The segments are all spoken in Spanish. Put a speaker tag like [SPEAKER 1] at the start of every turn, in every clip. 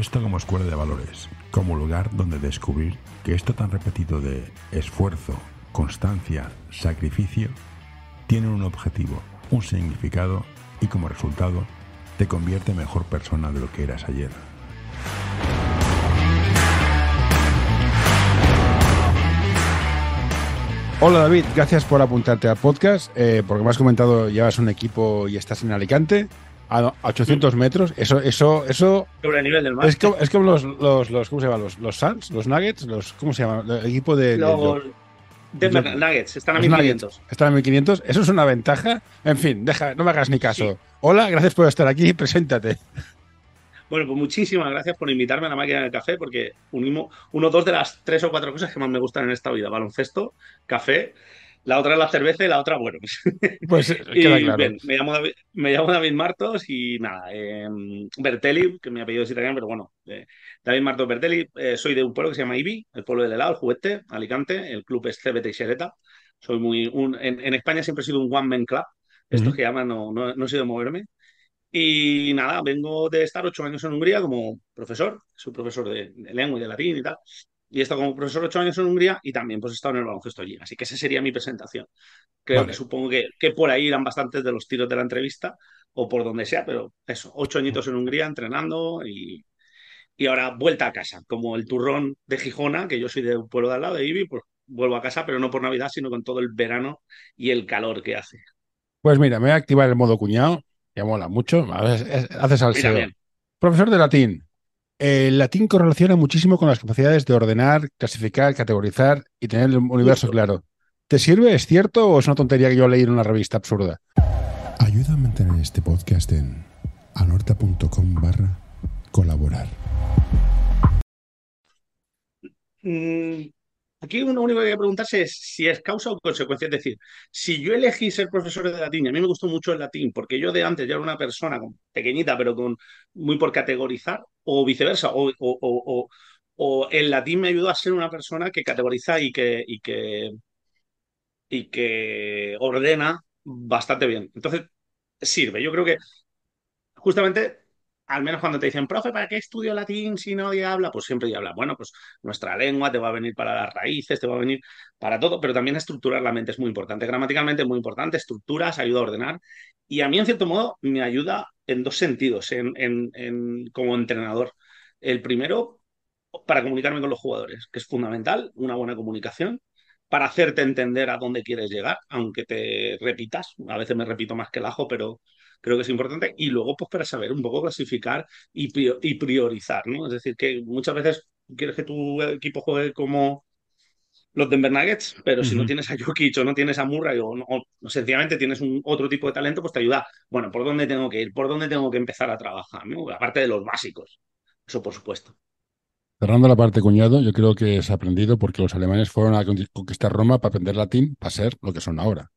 [SPEAKER 1] esto como escuela de valores, como lugar donde descubrir que esto tan repetido de esfuerzo, constancia, sacrificio, tiene un objetivo, un significado y como resultado te convierte en mejor persona de lo que eras ayer. Hola David, gracias por apuntarte al podcast. Eh, porque me has comentado, llevas un equipo y estás en Alicante a 800 metros, eso, eso, eso.
[SPEAKER 2] Sobre el nivel del mar. Es
[SPEAKER 1] como, los, los, los, ¿cómo se llama? Los, los Suns, los Nuggets, los, ¿cómo se llama? El equipo de. Los,
[SPEAKER 2] de Nuggets, están a 1500.
[SPEAKER 1] Están a 1500, eso es una ventaja. En fin, deja, no me hagas ni caso. Hola, gracias por estar aquí, preséntate.
[SPEAKER 2] Bueno, pues muchísimas gracias por invitarme a la máquina del café, porque unimos uno dos de las tres o cuatro cosas que más me gustan en esta vida: baloncesto, café la otra es la cerveza y la otra, bueno. Pues eh, me, llamo David, me, llamo David, Martos y nada, eh, Bertelli, que mi apellido es italiano, pero bueno, eh, David Martos Bertelli, soy de un pueblo que se llama Ibi, el pueblo del helado, el juguete, Alicante, el club es CBT y Xereta. Soy muy, un, en, España siempre he sido un one man club, esto que llaman, no, no, he sido moverme. Y nada, vengo de estar ocho años en Hungría como profesor, soy profesor de, de lengua y de latín y tal y he estado como profesor ocho años en Hungría y también pues he estado en el baloncesto allí. Así que esa sería mi presentación. Creo que supongo que, por ahí irán bastantes de los tiros de la entrevista o por donde sea, pero eso, ocho añitos en Hungría entrenando y, ahora vuelta a casa, como el turrón de Gijona, que yo soy de un pueblo de al lado de Ibi, pues vuelvo a casa, pero no por Navidad, sino con todo el verano y el calor que hace.
[SPEAKER 1] Pues mira, me voy a activar el modo cuñado, que mola mucho, haces, haces al Profesor de latín, el latín correlaciona muchísimo con las capacidades de ordenar, clasificar, categorizar y tener el universo claro. ¿Te sirve? ¿Es cierto o es una tontería que yo leí en una revista absurda? Ayuda a mantener este podcast en anorta.com barra colaborar.
[SPEAKER 2] Mm, aquí lo único que hay que preguntarse es si es causa o consecuencia. Es decir, si yo elegí ser profesor de latín, a mí me gustó mucho el latín, porque yo de antes ya era una persona pequeñita, pero con muy por categorizar, o viceversa, o, el latín me ayudó a ser una persona que categoriza y que, y que, y que ordena bastante bien. Entonces, sirve. Yo creo que justamente al menos cuando te dicen, profe, ¿para qué estudio latín si no habla? Pues siempre habla. Bueno, pues nuestra lengua te va a venir para las raíces, te va a venir para todo, pero también estructurar la mente es muy importante. Gramaticalmente es muy importante, estructuras, ayuda a ordenar. Y a mí, en cierto modo, me ayuda en dos sentidos como entrenador. El primero, para comunicarme con los jugadores, que es fundamental, una buena comunicación, para hacerte entender a dónde quieres llegar, aunque te repitas. A veces me repito más que el ajo, pero creo que es importante. Y luego, pues para saber un poco clasificar y, y priorizar, ¿no? Es decir, que muchas veces quieres que tu equipo juegue como los Denver Nuggets, pero si no tienes a Jokic o no tienes a Murray o, no, sencillamente tienes un otro tipo de talento, pues te ayuda. Bueno, ¿por dónde tengo que ir? ¿Por dónde tengo que empezar a trabajar? Aparte de los básicos. Eso por supuesto.
[SPEAKER 1] Cerrando la parte cuñado, yo creo que es aprendido porque los alemanes fueron a conquistar Roma para aprender latín, para ser lo que son ahora.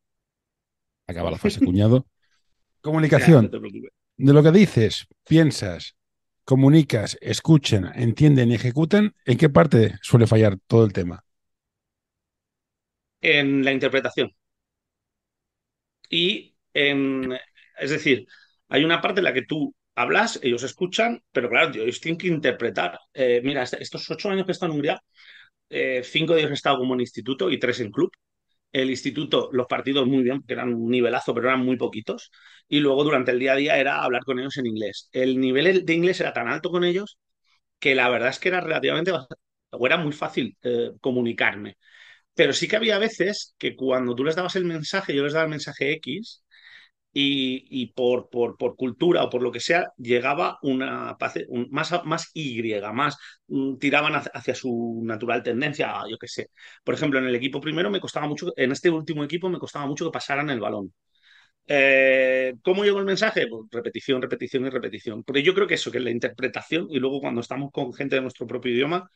[SPEAKER 1] Acaba la fase cuñado. Comunicación. de lo que dices, piensas, comunicas, escuchen entienden y ejecutan, ¿en qué parte suele fallar todo el tema?
[SPEAKER 2] en la interpretación. Y, em, es decir, hay una parte en la que tú hablas, ellos escuchan, pero claro, ellos tienen que interpretar. Eh, mira, estos ocho años que he estado en Hungría, eh, cinco de ellos he estado como en instituto y tres en club. El instituto, los partidos muy bien, que eran un nivelazo, pero eran muy poquitos. Y luego durante el día a día era hablar con ellos en inglés. El nivel de inglés era tan alto con ellos que la verdad es que era relativamente, o era muy fácil eh, comunicarme. Pero sí que había veces que cuando tú les dabas el mensaje, yo les daba el mensaje X, y, por, por, cultura o por lo que sea, llegaba una más, Y, más mm, tiraban hacia, su natural tendencia, yo qué sé. Por ejemplo, en el equipo primero me costaba mucho, en este último equipo me costaba mucho que pasaran el balón. Eh, ¿Cómo llegó el mensaje? Pues repetición, repetición y repetición. Porque yo creo que eso, que es la interpretación, y luego cuando estamos con gente de nuestro propio idioma,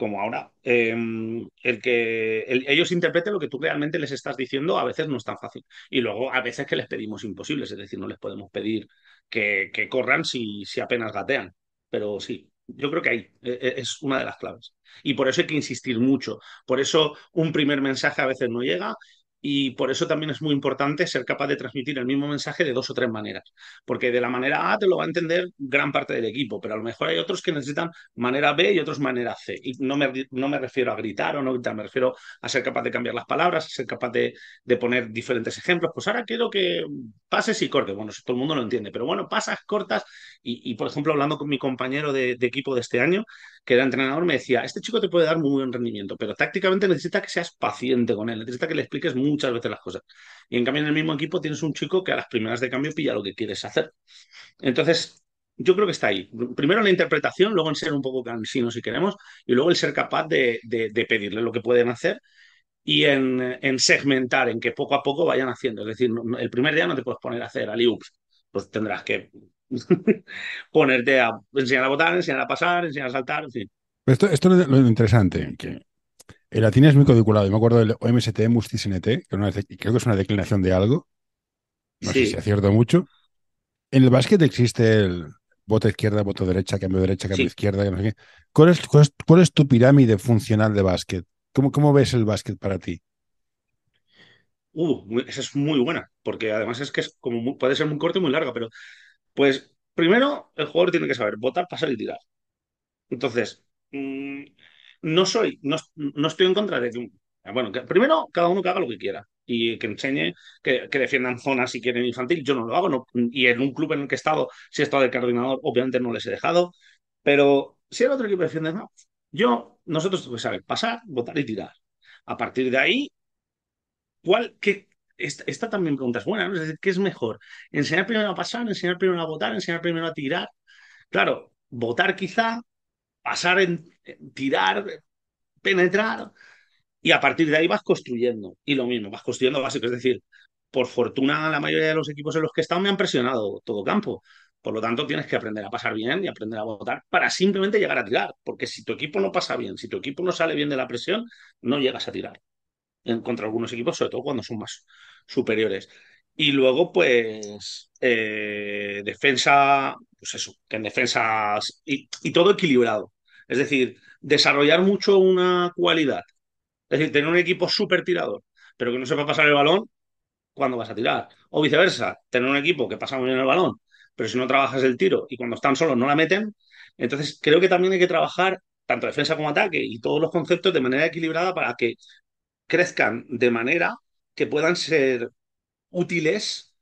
[SPEAKER 2] como ahora, em, el que ellos interpreten lo que tú realmente les estás diciendo a veces no es tan fácil. Y luego a veces que les pedimos imposibles, es decir, no les podemos pedir que, corran si, si, apenas gatean. Pero sí, yo creo que ahí e, e, es una de las claves. Y por eso hay que insistir mucho. Por eso un primer mensaje a veces no llega y por eso también es muy importante ser capaz de transmitir el mismo mensaje de dos o tres maneras, porque de la manera A te lo va a entender gran parte del equipo, pero a lo mejor hay otros que necesitan manera B y otros manera C. Y no me, no me refiero a gritar o no gritar, me refiero a ser capaz de cambiar las palabras, a ser capaz de, poner diferentes ejemplos. Pues ahora quiero que pases y cortes. Bueno, si todo el mundo lo entiende, pero bueno, pasas, cortas y, por ejemplo, hablando con mi compañero de, de equipo de este año, que era entrenador, me decía, este chico te puede dar muy buen rendimiento, pero tácticamente necesita que seas paciente con él, necesita que le expliques muchas veces las cosas. Y en cambio en el mismo equipo tienes un chico que a las primeras de cambio pilla lo que quieres hacer. Entonces, yo creo que está ahí. Primero la interpretación, luego en ser un poco cansino si queremos, y luego el ser capaz de, pedirle lo que pueden hacer y en, segmentar, en que poco a poco vayan haciendo. Es decir, el primer día no te puedes poner a hacer aliups, pues tendrás que ponerte a enseñar a votar, enseñar a pasar, enseñar a saltar, en fin.
[SPEAKER 1] Esto, esto es lo interesante, que el latín es muy codiculado. Yo me acuerdo del OMST MUSTISNT, que creo que es una declinación de algo. No sé si acierto mucho. En el básquet existe el bote izquierda, voto derecha, cambio derecha, cambio izquierda. No sé qué. ¿Cuál, es, cuál, es, tu pirámide funcional de básquet? ¿Cómo, cómo ves el básquet para ti?
[SPEAKER 2] Uh, esa es muy buena, porque además es que es como puede ser muy corta y muy larga, pero pues primero, el jugador tiene que saber votar, pasar y tirar. Entonces, mm, no soy, no, estoy en contra de que. Bueno, primero, cada uno que haga lo que quiera y que enseñe, que, que, defiendan zonas si quieren infantil. Yo no lo hago, no, y en un club en el que he estado, si he estado de coordinador, obviamente no les he dejado. Pero si el otro equipo defiende, no. Yo, nosotros tenemos que saber pasar, votar y tirar. A partir de ahí, ¿cuál, qué, esta, también pregunta es buena, ¿no? Es decir, ¿qué es mejor? ¿Enseñar primero a pasar, enseñar primero a votar, enseñar primero a tirar? Claro, votar quizá, pasar en, tirar, penetrar, y a partir de ahí vas construyendo. Y lo mismo, vas construyendo básico. Es decir, por fortuna la mayoría de los equipos en los que he estado me han presionado todo campo. Por lo tanto, tienes que aprender a pasar bien y aprender a votar para simplemente llegar a tirar. Porque si tu equipo no pasa bien, si tu equipo no sale bien de la presión, no llegas a tirar. En, contra algunos equipos, sobre todo cuando son más, superiores. Y luego, pues, eh, defensa, pues eso, que en defensa y, y, todo equilibrado. Es decir, desarrollar mucho una cualidad. Es decir, tener un equipo súper tirador, pero que no sepa pasar el balón cuando vas a tirar. O viceversa, tener un equipo que pasa muy bien el balón, pero si no trabajas el tiro y cuando están solos no la meten. Entonces, creo que también hay que trabajar tanto defensa como ataque y todos los conceptos de manera equilibrada para que crezcan de manera que puedan ser útiles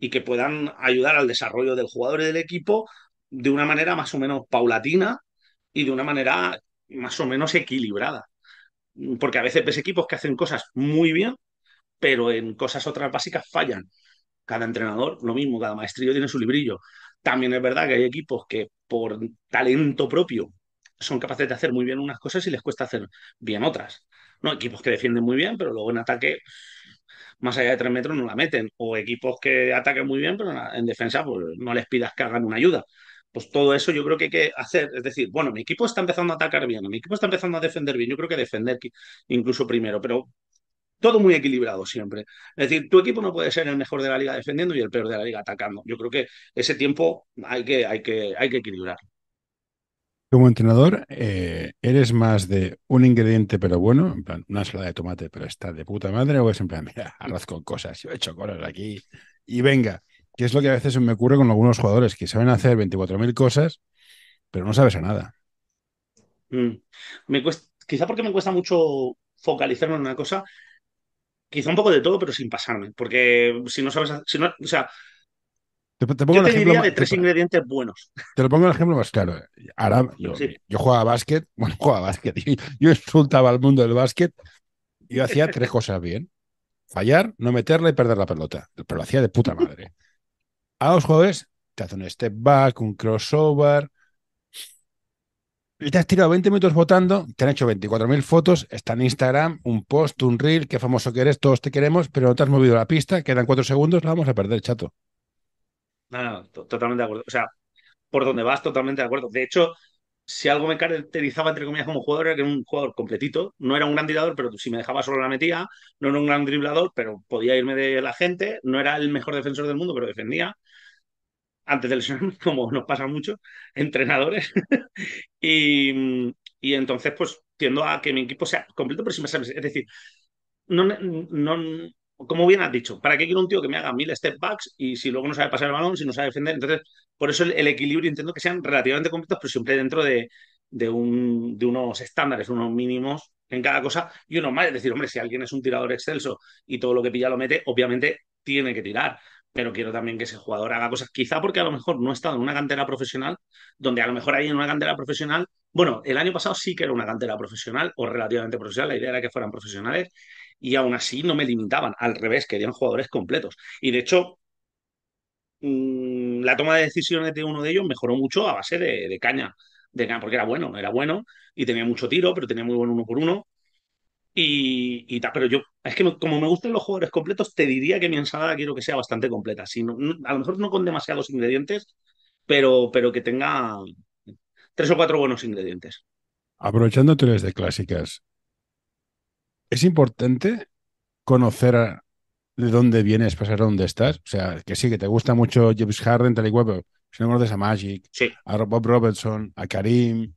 [SPEAKER 2] y que puedan ayudar al desarrollo del jugador y del equipo de una manera más o menos paulatina y de una manera más o menos equilibrada. Porque a veces ves equipos que hacen cosas muy bien, pero en cosas otras básicas fallan. Cada entrenador, lo mismo, cada maestrillo tiene su librillo. También es verdad que hay equipos que por talento propio son capaces de hacer muy bien unas cosas y les cuesta hacer bien otras. No, equipos que defienden muy bien, pero luego en ataque más allá de tres metros no la meten. O equipos que ataquen muy bien, pero en defensa pues, no les pidas que hagan una ayuda. Pues todo eso yo creo que hay que hacer. Es decir, bueno, mi equipo está empezando a atacar bien, mi equipo está empezando a defender bien. Yo creo que defender incluso primero, pero todo muy equilibrado siempre. Es decir, tu equipo no puede ser el mejor de la liga defendiendo y el peor de la liga atacando. Yo creo que ese tiempo hay que, hay que, hay que equilibrar.
[SPEAKER 1] Como entrenador, eh, ¿eres más de un ingrediente pero bueno? En plan, una salada de tomate pero está de puta madre, o es en plan, mira, arroz con cosas, yo he hecho cosas aquí y venga, que es lo que a veces me ocurre con algunos jugadores que saben hacer 24.000 cosas, pero no sabes a nada.
[SPEAKER 2] Mm. quizá porque me cuesta mucho focalizarme en una cosa, quizá un poco de todo, pero sin pasarme, porque si no sabes, si o sea,
[SPEAKER 1] te, pongo yo te tres
[SPEAKER 2] ingredientes buenos.
[SPEAKER 1] Te lo pongo el ejemplo más claro. Eh. yo, jugaba básquet, bueno, jugaba básquet, yo, insultaba al mundo del básquet, yo hacía tres cosas bien. Fallar, no meterla y perder la pelota. Pero lo hacía de puta madre. A los jueves, te hacen un step back, un crossover. Y te has tirado 20 minutos votando, te han hecho 24.000 fotos, está en Instagram, un post, un reel, qué famoso que eres, todos te queremos, pero no te has movido la pista, quedan cuatro segundos, la vamos a perder, chato
[SPEAKER 2] no, no, totalmente de acuerdo. O sea, por donde vas, totalmente de acuerdo. De hecho, si algo me caracterizaba, entre comillas, como jugador, era que un jugador completito. No era un gran tirador, pero si me dejaba solo la metía. No era un gran driblador, pero podía irme de la gente. No era el mejor defensor del mundo, pero defendía. Antes del lesionarme, como nos pasa mucho, entrenadores. y, entonces, pues, tiendo a que mi equipo sea completo, pero si me Es decir, no, como bien has dicho, ¿para qué quiero un tío que me haga mil step backs y si luego no sabe pasar el balón, si no sabe defender? Entonces, por eso el, equilibrio intento que sean relativamente completos, pero siempre dentro de, de, unos estándares, unos mínimos en cada cosa y unos más. Es decir, hombre, si alguien es un tirador excelso y todo lo que pilla lo mete, obviamente tiene que tirar. Pero quiero también que ese jugador haga cosas, quizá porque a lo mejor no ha estado en una cantera profesional, donde a lo mejor hay en una cantera profesional, bueno, el año pasado sí que era una cantera profesional o relativamente profesional, la idea era que fueran profesionales y aún así no me limitaban, al revés, querían jugadores completos. Y de hecho, mm, la toma de decisiones de uno de ellos mejoró mucho a base de, caña, de porque era bueno, era bueno y tenía mucho tiro, pero tenía muy buen uno por uno. Y, pero yo, es que como me gustan los jugadores completos, te diría que mi ensalada quiero que sea bastante completa. a lo mejor no con demasiados ingredientes, pero, pero que tenga tres o cuatro buenos ingredientes.
[SPEAKER 1] Aprovechando tres de clásicas, es importante conocer de dónde vienes pasar saber dónde estás. O sea, que sí, que te gusta mucho James Harden, tal y cual, pero si no conoces a Magic, a Bob Robertson, a Karim.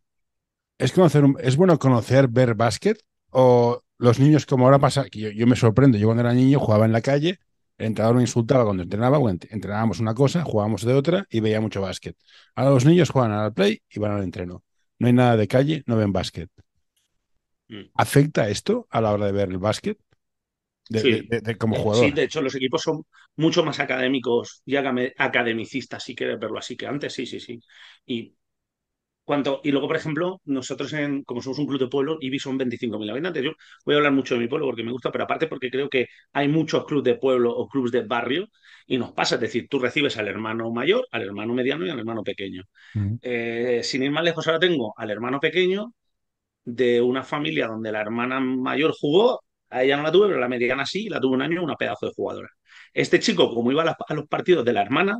[SPEAKER 1] ¿Es, conocer ¿Es bueno conocer, ver básquet? ¿O los niños, como ahora pasa, yo, me sorprendo, yo cuando era niño jugaba en la calle, el entrenador me insultaba cuando entrenaba, entrenábamos una cosa, jugábamos de otra y veía mucho básquet. Ahora los niños juegan al play y van al entreno. No hay nada de calle, no ven básquet. Mm. ¿Afecta esto a la hora de ver el básquet? De, de, como eh, jugador. Sí, de
[SPEAKER 2] hecho, los equipos son mucho más académicos y academicistas, si quieres verlo así que antes, sí, sí, sí. Y, cuanto, y luego, por ejemplo, nosotros, en, como somos un club de pueblo, IBI son 25.000 habitantes. Yo voy a hablar mucho de mi pueblo porque me gusta, pero aparte porque creo que hay muchos clubes de pueblo o clubes de barrio y nos pasa, es decir, tú recibes al hermano mayor, al hermano mediano y al hermano pequeño. Eh, sin ir más lejos, ahora tengo al hermano pequeño de una familia donde la hermana mayor jugó, a ella no la tuve, pero la mediana sí, la tuvo un año, una pedazo de jugadora. Este chico, como iba a, los partidos de la hermana,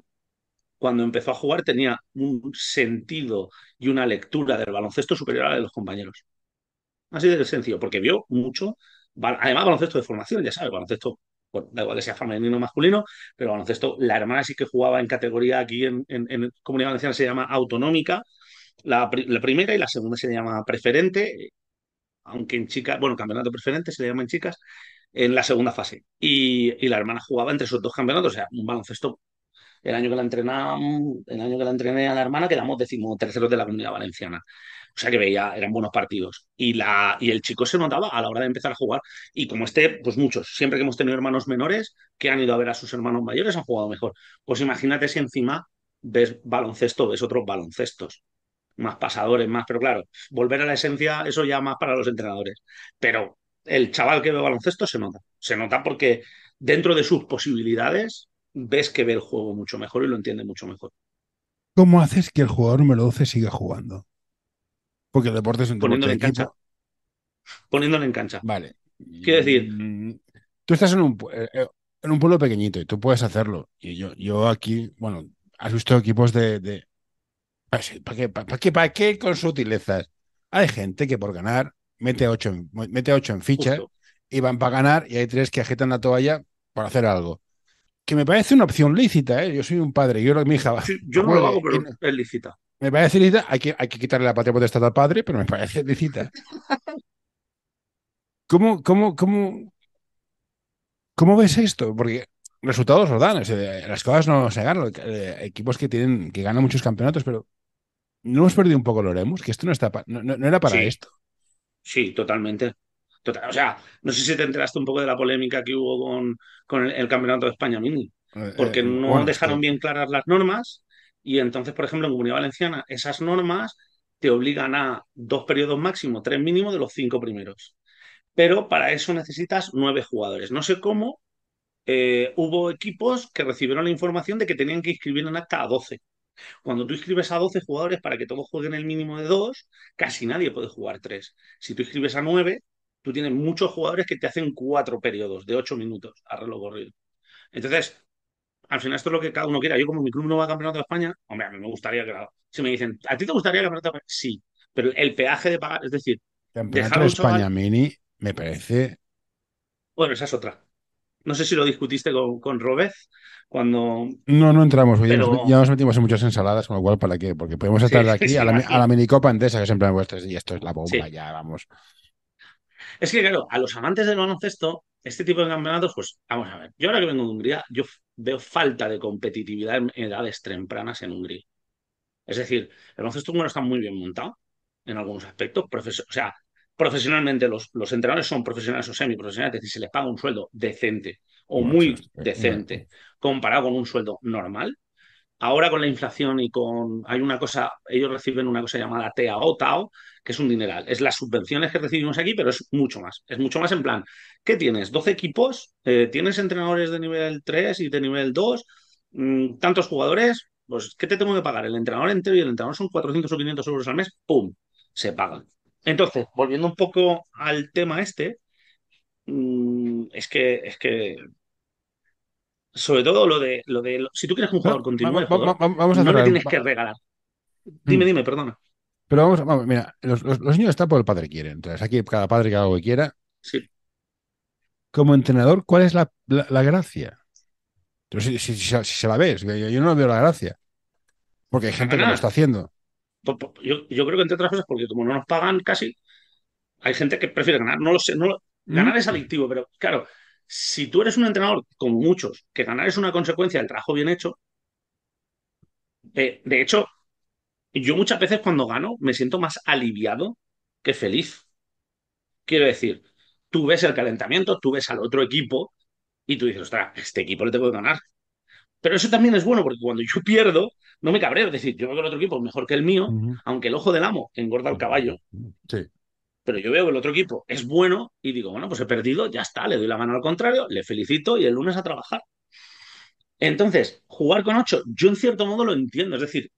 [SPEAKER 2] cuando empezó a jugar tenía un sentido y una lectura del baloncesto superior a la de los compañeros. Así de sencillo, porque vio mucho, además baloncesto de formación, ya sabes, baloncesto, da igual que sea femenino o masculino, pero baloncesto, la hermana sí que jugaba en categoría aquí en, en, en Comunidad Valenciana se llama autonómica, la, primera y la segunda se llama preferente, aunque en chicas, bueno, campeonato preferente se le llama en chicas, en la segunda fase. Y, la hermana jugaba entre sus dos campeonatos, o sea, un baloncesto. El año que la el año que la entrené a la hermana, quedamos decimoterceros de la comunidad valenciana. O sea que veía, eran buenos partidos. Y, la, y el chico se notaba a la hora de empezar a jugar. Y como este, pues muchos, siempre que hemos tenido hermanos menores que han ido a ver a sus hermanos mayores, han jugado mejor. Pues imagínate si encima ves baloncesto, ves otros baloncestos más pasadores, más, pero claro, volver a la esencia, eso ya más para los entrenadores. Pero el chaval que ve baloncesto se nota, se nota porque dentro de sus posibilidades ves que ve el juego mucho mejor y lo entiende mucho mejor.
[SPEAKER 1] ¿Cómo haces que el jugador número 12 siga jugando? Porque el deporte es un Poniéndole en cancha.
[SPEAKER 2] Poniéndole en cancha. Vale. Quiero decir. Mm, tú estás eh, eh,
[SPEAKER 1] en un, pueblo pequeñito y tú puedes hacerlo. Y yo, yo aquí, bueno, has visto equipos de pues ¿Para qué, para qué, qué con sutilezas? Hay gente que por ganar mete ocho, mete ocho en ficha y van para ganar y hay tres que agitan la toalla por hacer algo. Que me parece una opción lícita, ¿eh? Yo soy un padre, yo lo mi hija sí, yo no lo hago, pero es lícita. Me parece lícita, hay que, hay que quitarle la patria potestad al padre, pero me parece lícita. ¿Cómo, cómo, cómo, ¿Cómo ves esto? Porque resultados los dan, las cosas no se ganan, equipos que tienen, que ganan muchos campeonatos, pero ¿No hemos perdido un poco lo haremos, Que esto no, está no, era para esto.
[SPEAKER 2] Sí, totalmente. Tota-, o sea, no sé si te enteraste un poco de la polémica que hubo con, el, Campeonato de España Mini,
[SPEAKER 1] eh, eh, porque no han dejaron
[SPEAKER 2] bien claras las normas y entonces, por ejemplo, en Comunidad Valenciana, esas normas te obligan a dos periodos máximo, tres mínimos de los cinco primeros. Pero para eso necesitas nueve jugadores. No sé cómo eh, hubo equipos que recibieron la información de que tenían que inscribir en acta a doce. Cuando tú inscribes a 12 jugadores para que todos jueguen el mínimo de 2, casi nadie puede jugar 3. Si tú inscribes a 9, tú tienes muchos jugadores que te hacen 4 periodos de 8 minutos a reloj corrido. Entonces, al final esto es lo que cada uno quiera. Yo como mi club no va a Campeonato de España, hombre, a mí me gustaría que... Si me dicen, ¿a ti te gustaría el Campeonato de España? Sí, pero el peaje de pagar, es decir... Campeonato de España
[SPEAKER 1] Mini me parece...
[SPEAKER 2] Bueno, esa es otra. No sé si lo discutiste con, con cuando...
[SPEAKER 1] No, no entramos, hoy ya nos metimos en muchas ensaladas, con lo cual, ¿para qué? Porque podemos estar de aquí a, la, minicopa entesa, que siempre
[SPEAKER 2] me y esto es la bomba, ya vamos. Es que, claro, a los amantes del baloncesto, este tipo de campeonatos, pues vamos a ver. Yo ahora que vengo de Hungría, yo veo falta de competitividad en edades tempranas en Hungría. Es decir, el baloncesto húngaro está muy bien montado en algunos aspectos. o sea, profesionalmente los, los entrenadores son profesionales o semiprofesionales, es decir, se les paga un sueldo decente o muy eh, decente comparado con un sueldo normal. Ahora con la inflación y con... Hay una cosa, ellos reciben una cosa llamada TAO, TAO, que es un dineral. Es las subvenciones que recibimos aquí, pero es mucho más. Es mucho más en plan, ¿qué tienes? ¿12 equipos? Eh, ¿Tienes entrenadores de nivel 3 y de nivel 2? Mm, ¿Tantos jugadores? Pues, ¿qué te tengo que pagar? El entrenador entero y el entrenador son 400 o 500 euros al mes. ¡Pum! Se pagan. Entonces, volviendo un poco al tema este, mm, es que, es que sobre todo lo de, lo de si tú quieres un jugador continúe, vamos, no le tienes que regalar. Mm. Dime, dime, perdona.
[SPEAKER 1] Pero vamos, mira, los, los, niños están por el padre quiere. Entonces, aquí cada padre que haga lo que quiera. Sí. Como entrenador, ¿cuál es la, gracia? si, se la ves, yo, no veo la gracia. Porque hay gente que lo está haciendo.
[SPEAKER 2] Yo, creo que entre otras cosas, porque como no nos pagan casi, hay gente que prefiere ganar. No lo sé, no ganar ¿Mm? es adictivo, pero claro, si tú eres un entrenador, como muchos, que ganar es una consecuencia del trabajo bien hecho, de hecho, yo muchas veces cuando gano me siento más aliviado que feliz. Quiero decir, tú ves el calentamiento, tú ves al otro equipo y tú dices, ostras, este equipo le tengo que ganar. Pero eso también es bueno porque cuando yo pierdo, no me cabreo. Es decir, yo veo que el otro equipo es mejor que el mío, aunque el ojo del amo engorda el caballo. Sí pero yo veo que el otro equipo es bueno y digo, bueno, pues he perdido, ya está, le doy la mano al contrario, le felicito y el lunes a trabajar. Entonces, jugar con ocho, yo en cierto modo lo entiendo, es decir,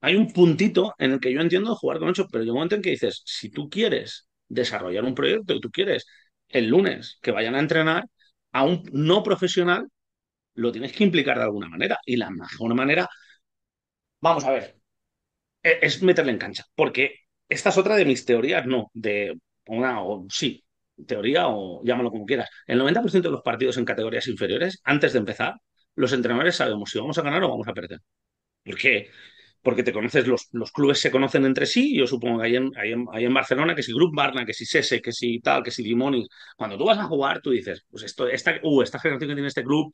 [SPEAKER 2] hay un puntito en el que yo entiendo jugar con ocho, pero hay un momento en que dices, si tú quieres desarrollar un proyecto y tú quieres el lunes que vayan a entrenar, a un no profesional lo tienes que implicar de alguna manera. Y la mejor manera, vamos a ver, e-, es meterle en cancha, porque esta es otra de mis teorías, no, de una o sí, teoría o llámalo como quieras. El 90% de los partidos en categorías inferiores, antes de empezar, los entrenadores sabemos si vamos a ganar o vamos a perder. ¿Por qué? Porque te conoces, los, los clubes se conocen entre sí. Yo supongo que hay en, hay en, Barcelona que si Grup Barna, que si Sese, que si tal, que si Limonis. Cuando tú vas a jugar, tú dices, pues esto, esta, uh, esta generación que tiene este club,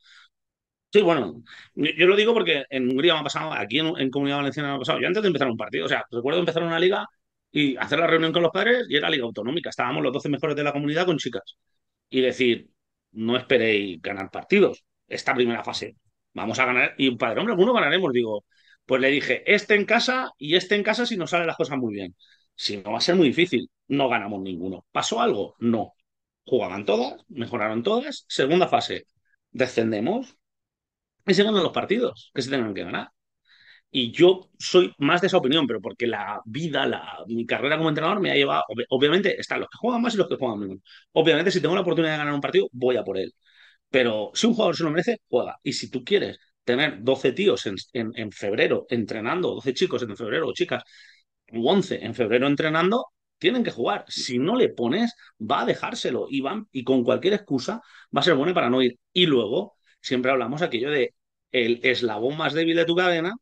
[SPEAKER 2] Sí, bueno, yo, lo digo porque en Hungría me ha pasado, aquí en, en Comunidad Valenciana me ha pasado. Yo antes de empezar un partido, o sea, recuerdo empezar una liga y hacer la reunión con los padres y era liga autonómica. Estábamos los 12 mejores de la comunidad con chicas. Y decir, no esperéis ganar partidos. Esta primera fase. Vamos a ganar. Y un padre, hombre, alguno ganaremos. Digo, pues le dije, este en casa y este en casa si nos salen las cosas muy bien. Si no, va a ser muy difícil. No ganamos ninguno. ¿Pasó algo? No. Jugaban todas, mejoraron todas. Segunda fase, descendemos y se ganan los partidos que se tengan que ganar. Y yo soy más de esa opinión, pero porque la vida, la, mi carrera como entrenador me ha llevado, obviamente están los que juegan más y los que juegan menos. Obviamente si tengo la oportunidad de ganar un partido, voy a por él. Pero si un jugador se lo merece, juega. Y si tú quieres tener 12 tíos en, febrero entrenando, 12 chicos en febrero o chicas, 11 en febrero entrenando, tienen que jugar. Si no le pones, va a dejárselo y, y con cualquier excusa va a ser bueno para no ir. Y luego, siempre hablamos aquello de el eslabón más débil de tu cadena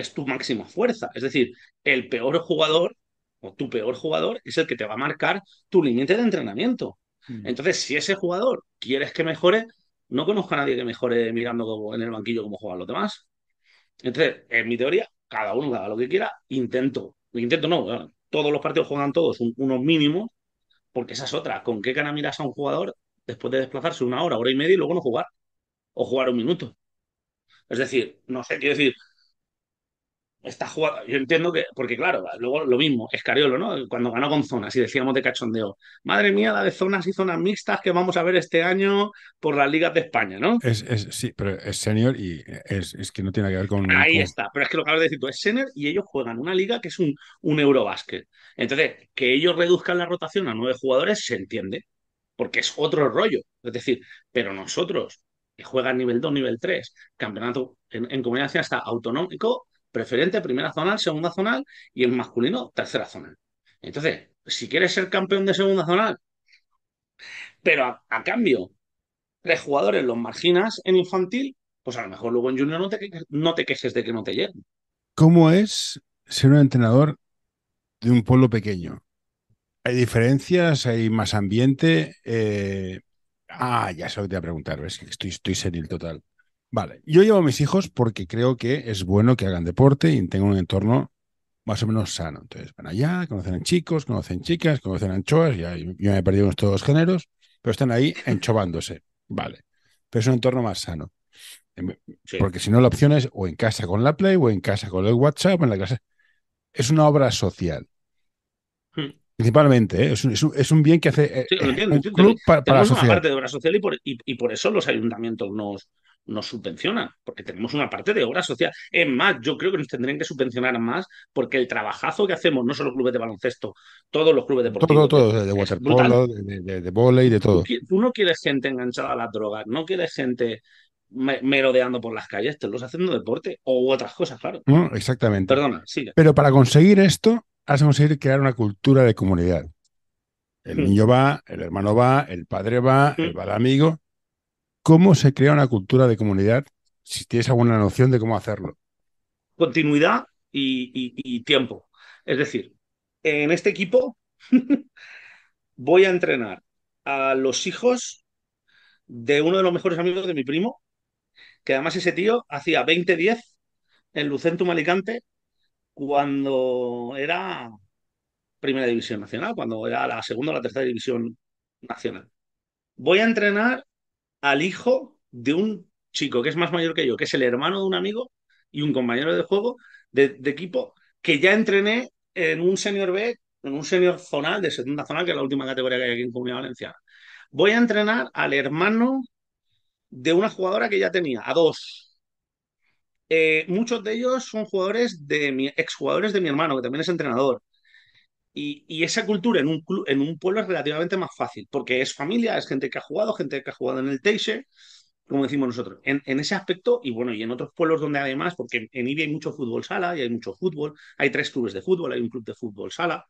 [SPEAKER 2] es tu máxima fuerza. Es decir, el peor jugador o tu peor jugador es el que te va a marcar tu límite de entrenamiento. Mm. Entonces, si ese jugador quieres que mejore, no conozco a nadie que mejore mirando en el banquillo como juegan los demás. Entonces, en mi teoría, cada uno haga lo que quiera, intento, intento no, todos los partidos juegan todos unos mínimos, porque esa es otra, ¿con qué cara miras a un jugador después de desplazarse una hora, hora y media y luego no jugar? O jugar un minuto. Es decir, no sé, quiero decir, está jugando. Yo entiendo que, porque claro, luego lo mismo, Escariolo, ¿no? Cuando ganó con zonas y decíamos de cachondeo, madre mía, la de zonas y zonas mixtas que vamos a ver este año por las ligas de España, ¿no?
[SPEAKER 1] Es, es sí, pero es senior y es, que no tiene que ver con. Ahí
[SPEAKER 2] está, pero es que lo que habéis de decir tú, es senior y ellos juegan una liga que es un, un Eurobásquet. Entonces, que ellos reduzcan la rotación a nueve jugadores se entiende, porque es otro rollo. Es decir, pero nosotros que juegan nivel 2, nivel 3, campeonato en, en comunidad hasta autonómico, preferente, primera zonal, segunda zonal y el masculino, tercera zonal. Entonces, si quieres ser campeón de segunda zonal, pero a, cambio, tres jugadores los marginas en infantil, pues a lo mejor luego en junior no te, quejes de que no te lleguen.
[SPEAKER 1] ¿Cómo es ser un entrenador de un pueblo pequeño? ¿Hay diferencias? ¿Hay más ambiente? Eh, ah, ya se lo a preguntar, ves que estoy, estoy senil total. Vale, yo llevo a mis hijos porque creo que es bueno que hagan deporte y tengan un entorno más o menos sano. Entonces van allá, conocen a chicos, conocen chicas, conocen anchoas, ya, yo me he perdido en todos los géneros, pero están ahí enchobándose. Vale, pero es un entorno más sano. Em, porque si no, la opción es o en casa con la Play, o en casa con el WhatsApp, en la casa. Es una obra social. Hmm. Principalmente, ¿eh? es, un, es, un, bien que hace sí, eh, entiendo, club para, la parte
[SPEAKER 2] de obra social y y, y por eso los ayuntamientos nos, nos subvencionan, porque tenemos una parte de obra social. Es más, yo creo que nos tendrían que subvencionar más porque el trabajazo que hacemos, no solo clubes de baloncesto, todos los clubes deportivos. Todo,
[SPEAKER 1] de waterpolo, de, de, de volei, de todo.
[SPEAKER 2] Tú, no quieres gente enganchada a las drogas, no quieres gente merodeando por las calles, te los haciendo deporte o otras cosas, claro.
[SPEAKER 1] No, exactamente.
[SPEAKER 2] Perdona, Pero
[SPEAKER 1] para conseguir esto, has conseguido crear una cultura de comunidad. El hmm. niño va, el hermano va, el padre va, hmm. el va el amigo, ¿Cómo se crea una cultura de comunidad? Si tienes alguna noción de cómo hacerlo.
[SPEAKER 2] Continuidad y, tiempo. Es decir, en este equipo voy a entrenar a los hijos de uno de los mejores amigos de mi primo, que además ese tío hacía 20-10 en Lucentum Alicante cuando era Primera División Nacional, cuando era la segunda o la tercera división nacional. Voy a entrenar al hijo de un chico que es más mayor que yo, que es el hermano de un amigo y un compañero de juego de, equipo que ya entrené en un senior B, en un senior zonal de segunda zonal, que es la última categoría que hay aquí en Comunidad Valenciana. Voy a entrenar al hermano de una jugadora que ya tenía, a dos. Eh, muchos de ellos son jugadores de mi exjugadores de mi hermano, que también es entrenador. Y, esa cultura en un, en un pueblo es relativamente más fácil, porque es familia, es gente que ha jugado, gente que ha jugado en el Teixeira, como decimos nosotros. En, ese aspecto, y bueno, y en otros pueblos donde además, porque en, en hay mucho fútbol sala y hay mucho fútbol, hay tres clubes de fútbol, hay un club de fútbol sala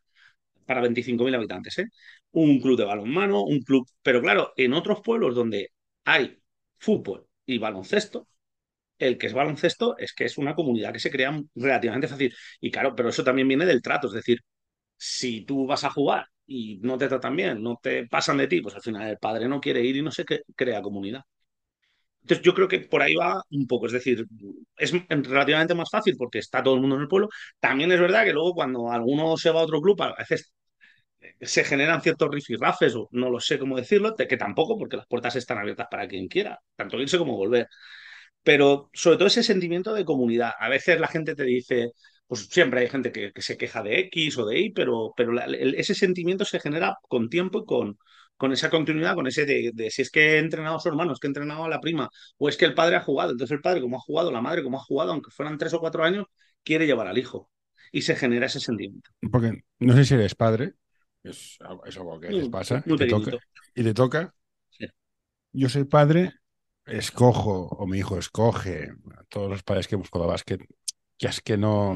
[SPEAKER 2] para 25.000 habitantes, ¿eh? un club de balonmano, un club... Pero claro, en otros pueblos donde hay fútbol y baloncesto, el que es baloncesto es que es una comunidad que se crea relativamente fácil. Y claro, pero eso también viene del trato, es decir, si tú vas a jugar y no te tratan bien, no te pasan de ti, pues al final el padre no quiere ir y no sé qué, crea comunidad. Entonces yo creo que por ahí va un poco, es decir, es relativamente más fácil porque está todo el mundo en el pueblo. También es verdad que luego cuando alguno se va a otro club, a veces eh, se generan ciertos rifirrafes o no lo sé cómo decirlo, que tampoco porque las puertas están abiertas para quien quiera, tanto irse como volver. Pero sobre todo ese sentimiento de comunidad. A veces la gente te dice, pues siempre hay gente que, se queja de X o de Y, pero, pero ese sentimiento se genera con tiempo y con, con esa continuidad, con ese de, si es que he entrenado a su hermano, es que he entrenado a la prima, o es que el padre ha jugado, entonces el padre como ha jugado, la madre como ha jugado, aunque fueran tres o cuatro años, quiere llevar al hijo. Y se genera ese sentimiento.
[SPEAKER 1] Porque no sé si eres padre,
[SPEAKER 2] es, algo que les mm, pasa,
[SPEAKER 1] y, te toca, Yo soy padre, escojo, o mi hijo escoge, a todos los padres que hemos jugado básquet que es que no.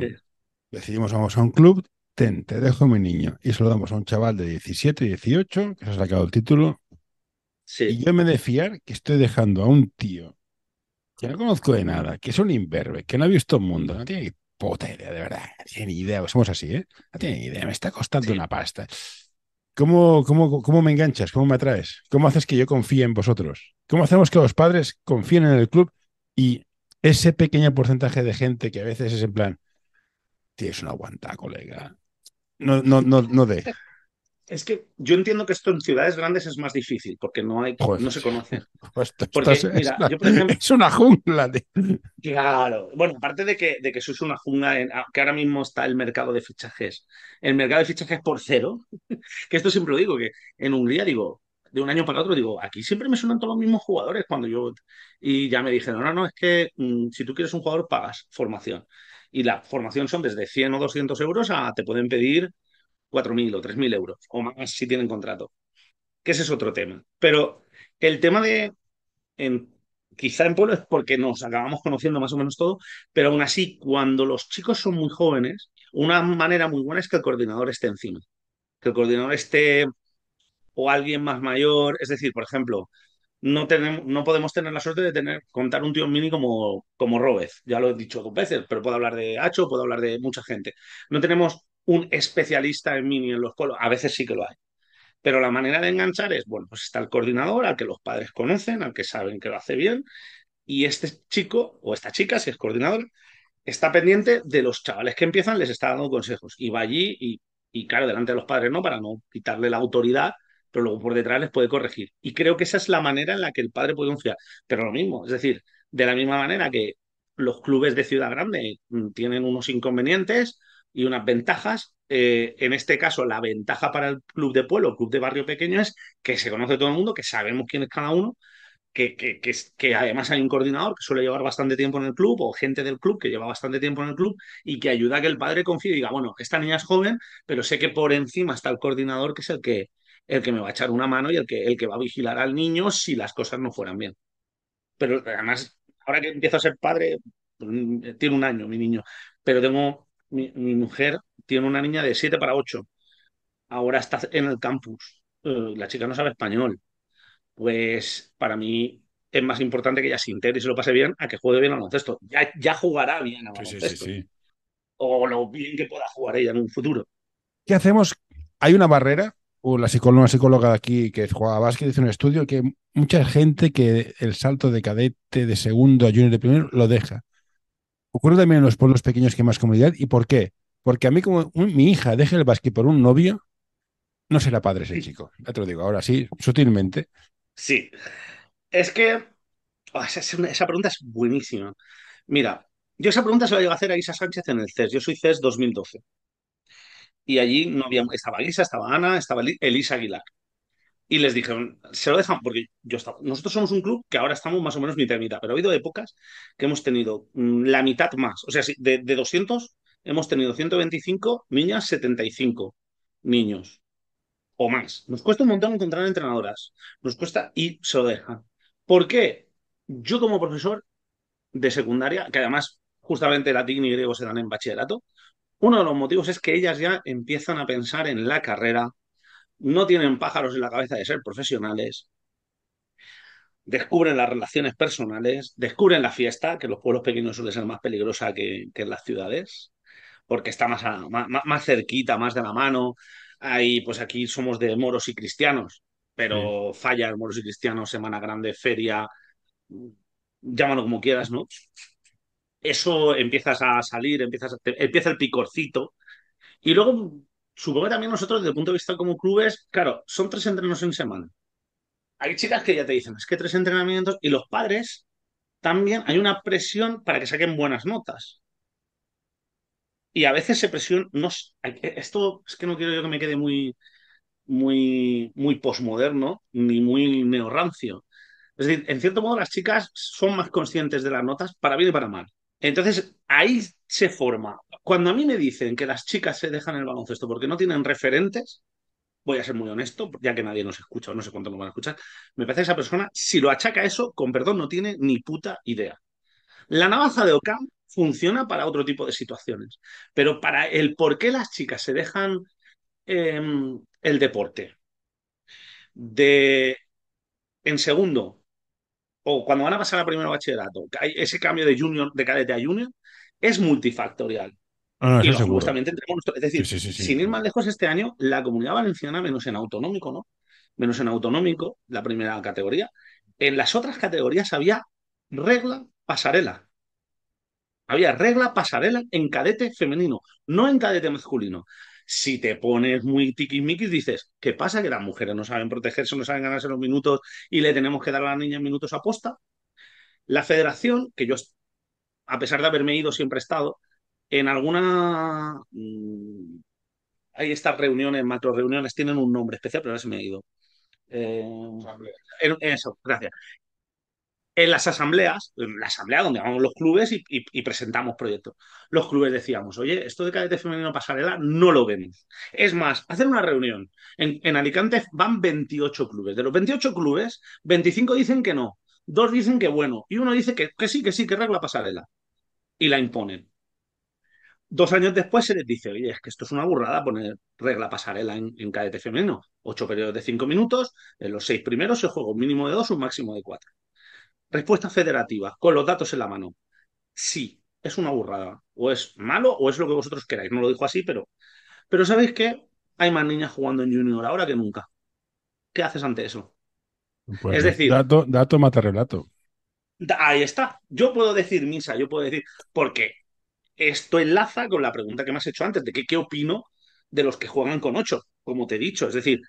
[SPEAKER 1] Decidimos, vamos a un club, ten, te dejo mi niño. Y se lo damos a un chaval de 17, 18, que se ha sacado el título. Y yo me de fiar que estoy dejando a un tío que no conozco de nada, que es un imberbe, que no ha visto el mundo, no tiene puta idea, de verdad, no tiene ni idea, somos así, ¿eh? No tiene idea, me está costando una pasta. ¿Cómo, ¿Cómo me enganchas? ¿Cómo me atraes? ¿Cómo haces que yo confíe en vosotros? ¿Cómo hacemos que los padres confíen en el club y ese pequeño porcentaje de gente que a veces es en plan,
[SPEAKER 2] tienes una aguanta, colega. No, no, no, no de. Es que yo entiendo que esto en ciudades grandes es más difícil porque no hay, no se conoce.
[SPEAKER 1] es, una jungla.
[SPEAKER 2] Claro. Bueno, aparte de que, de que eso es una jungla, en, que ahora mismo está el mercado de fichajes. El mercado de fichajes por cero, que esto siempre lo digo, que en Hungría digo, de un año para otro, digo, aquí siempre me suenan todos los mismos jugadores cuando yo... Y ya me dijeron, no, no, es que mm, si tú quieres un jugador pagas formación. Y la formación son desde 100 o 200 euros a te pueden pedir 4.000 o 3.000 euros, o más si tienen contrato. Que ese es otro tema. Pero el tema de... quizá en pueblo es porque nos acabamos conociendo más o menos todo, pero aún así, cuando los chicos son muy jóvenes, una manera muy buena es que el coordinador esté encima, que el coordinador esté o alguien más mayor. Es decir, por ejemplo, no, tenemos, no podemos tener la suerte de tener, contar un tío mini como, como Robez. Ya lo he dicho dos veces, pero puedo hablar de Hacho, puedo hablar de mucha gente. No tenemos un especialista en mini en los colos. A veces sí que lo hay. Pero la manera de enganchar es, bueno, pues está el coordinador al que los padres conocen, al que saben que lo hace bien, y este chico o esta chica, si es coordinador, está pendiente de los chavales que empiezan, les está dando consejos y va allí y, y claro, delante de los padres, ¿no? Para no quitarle la autoridad pero luego por detrás les puede corregir. Y creo que esa es la manera en la que el padre puede confiar. Pero lo mismo, es decir, de la misma manera que los clubes de Ciudad Grande mm, tienen unos inconvenientes y unas ventajas. Eh, en este caso, la ventaja para el club de pueblo, club de barrio pequeño, es que se conoce todo el mundo, que sabemos quién es cada uno, que, que, que, que, además hay un coordinador que suele llevar bastante tiempo en el club o gente del club que lleva bastante tiempo en el club y que ayuda a que el padre confíe y diga, bueno, esta niña es joven, pero sé que por encima está el coordinador que es el que, el que me va a echar una mano y el que, el que va a vigilar al niño si las cosas no fueran bien. Pero además, ahora que empiezo a ser padre, mm, tiene un año mi niño, pero tengo, mi, mujer tiene una niña de 7 para 8, ahora está en el campus, eh, la chica no sabe español, pues para mí es más importante que ella se integre y se lo pase bien a que juegue bien al baloncesto. Ya, ya jugará bien al baloncesto. Sí, sí, sí, o lo bien que pueda jugar ella en un futuro.
[SPEAKER 1] ¿Qué hacemos? ¿Hay una barrera la psicóloga, psicóloga de aquí que juega básquet dice un estudio que mucha gente que el salto de cadete de segundo a junior de primero lo deja. Ocurre también en los pueblos pequeños que más comunidad. ¿Y por qué? Porque a mí, como mi hija deja el básquet por un novio, no será padre ese chico. Ya te lo digo ahora, sí, sutilmente.
[SPEAKER 2] Sí. Es que oh, esa, esa, pregunta es buenísima. Mira, yo esa pregunta se la llevo a hacer a Isa Sánchez en el CES. Yo soy e CES 2012 y allí no había, estaba Lisa, estaba Ana, estaba Elisa Aguilar. Y les dijeron, se lo dejan, porque yo estaba, nosotros somos un club que ahora estamos más o menos mitad y mitad, pero ha habido épocas que hemos tenido mm, la mitad más. O sea, de, de 200 hemos tenido 125 niñas, 75 niños o más. Nos cuesta un montón encontrar entrenadoras. Nos cuesta y se lo dejan. ¿Por qué? Yo como profesor de secundaria, que además justamente latín y griego se dan en bachillerato, uno de los motivos es que ellas ya empiezan a pensar en la carrera, no tienen pájaros en la cabeza de ser profesionales, descubren las relaciones personales, descubren la fiesta, que los pueblos pequeños suele ser más peligrosa que, en las ciudades, porque está más, más, cerquita, más de la mano. Ahí, pues aquí somos de moros y cristianos, pero falla falla moros y cristianos, Semana Grande, feria, llámalo como quieras, ¿no? eso empiezas a salir, empiezas empieza el picorcito. Y luego, supongo que también nosotros, desde el punto de vista como clubes, claro, son tres entrenos en semana. Hay chicas que ya te dicen, es que tres entrenamientos, y los padres también hay una presión para que saquen buenas notas. Y a veces se presión, no, eh, esto es que no quiero yo que me quede muy, muy, muy posmoderno ni muy neorrancio. Es decir, en cierto modo las chicas son más conscientes de las notas para bien y para mal. Entonces, ahí se forma. Cuando a mí me dicen que las chicas se dejan el baloncesto porque no tienen referentes, voy a ser muy honesto, ya que nadie nos escucha o no sé cuánto nos van a escuchar, me parece que esa persona, si lo achaca eso, con perdón, no tiene ni puta idea. La navaja de Ocam funciona para otro tipo de situaciones, pero para el por qué las chicas se dejan em, el deporte. De, en segundo, o cuando van a pasar a primera bachillerato, ese cambio de junior, de cadete a junior, es multifactorial.
[SPEAKER 1] Ah, y justamente
[SPEAKER 2] justamente Es decir, sin ir más lejos este año, la comunidad valenciana, menos en autonómico, ¿no? Menos en autonómico, la primera categoría. En las otras categorías había regla pasarela. Había regla pasarela en cadete femenino, no en cadete masculino. Si te pones muy tiquismiquis, dices, ¿qué pasa? Que las mujeres no saben protegerse, no saben ganarse los minutos y le tenemos que dar a la niña minutos a posta. La federación, que yo, a pesar de haberme ido, siempre he estado, en alguna... Mm, hay estas reuniones, macro reuniones, tienen un nombre especial, pero ahora se me ha ido. Eh, eso, gracias en las asambleas, en la asamblea donde vamos los clubes y, presentamos proyectos. Los clubes decíamos, oye, esto de cadete femenino pasarela no lo vemos. Es más, hacer una reunión. En, Alicante van 28 clubes. De los 28 clubes, 25 dicen que no, dos dicen que bueno y uno dice que, que sí, que sí, que regla pasarela. Y la imponen. Dos años después se les dice, oye, es que esto es una burrada poner regla pasarela en, en cadete femenino. Ocho periodos de cinco minutos, en los seis primeros se juega un mínimo de dos, un máximo de cuatro Respuesta federativa, con los datos en la mano. Sí, es una burrada. O es malo o es lo que vosotros queráis. No lo dijo así, pero. Pero ¿sabéis qué? Hay más niñas jugando en Junior ahora que nunca. ¿Qué haces ante eso?
[SPEAKER 1] Pues es decir. Dato, dato mata relato.
[SPEAKER 2] Ahí está. Yo puedo decir misa, yo puedo decir. Porque esto enlaza con la pregunta que me has hecho antes de que, qué opino de los que juegan con ocho como te he dicho. Es decir,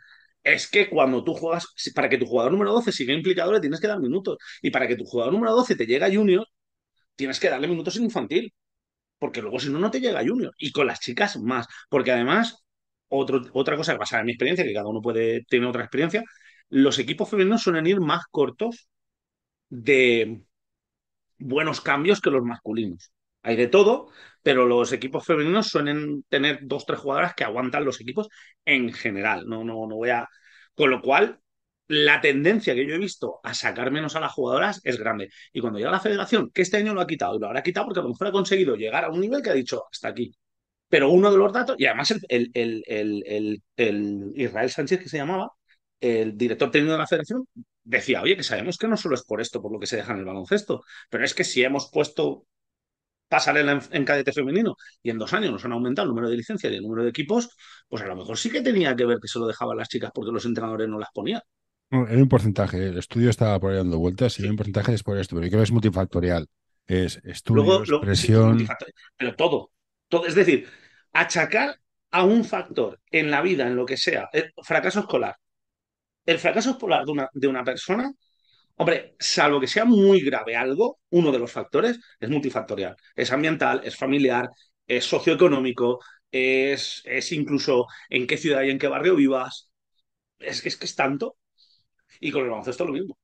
[SPEAKER 2] es que cuando tú juegas, para que tu jugador número 12 siga implicado, le tienes que dar minutos. Y para que tu jugador número 12 te llegue a junior, tienes que darle minutos en infantil. Porque luego, si no, no te llega a junior. Y con las chicas más. Porque además, otra cosa pasa en mi experiencia, que cada uno puede tener otra experiencia, los equipos femeninos suelen ir más cortos de buenos cambios que los masculinos hay de todo, pero los equipos femeninos suelen tener dos, tres jugadoras que aguantan los equipos en general. No, no, no voy a. Con lo cual, la tendencia que yo he visto a sacar menos a las jugadoras es grande. Y cuando llega la federación, que este año lo ha quitado, y lo habrá quitado porque a lo mejor ha conseguido llegar a un nivel que ha dicho hasta aquí. Pero uno de los datos, y además el, el, el, el Israel Sánchez que se llamaba, el director técnico de la federación, decía, oye, que sabemos que no solo es por esto, por lo que se deja en el baloncesto, pero es que si hemos puesto pasar en, en, cadete femenino, y en dos años nos han aumentado el número de licencias y el número de equipos, pues a lo mejor sí que tenía que ver que se lo dejaban las chicas porque los entrenadores no las ponían.
[SPEAKER 1] un porcentaje, el estudio estaba por dando vueltas, y un porcentaje es de esto, pero yo creo que es multifactorial. Es estudio, presión...
[SPEAKER 2] pero todo, todo. Es decir, achacar a un factor en la vida, en lo que sea, el fracaso escolar. El fracaso escolar de una, de una persona Hombre, salvo que sea muy grave algo, uno de los factores es multifactorial. Es ambiental, es familiar, es socioeconómico, es, es incluso en qué ciudad y en qué barrio vivas. Es, es que es tanto. Y con el baloncesto lo mismo.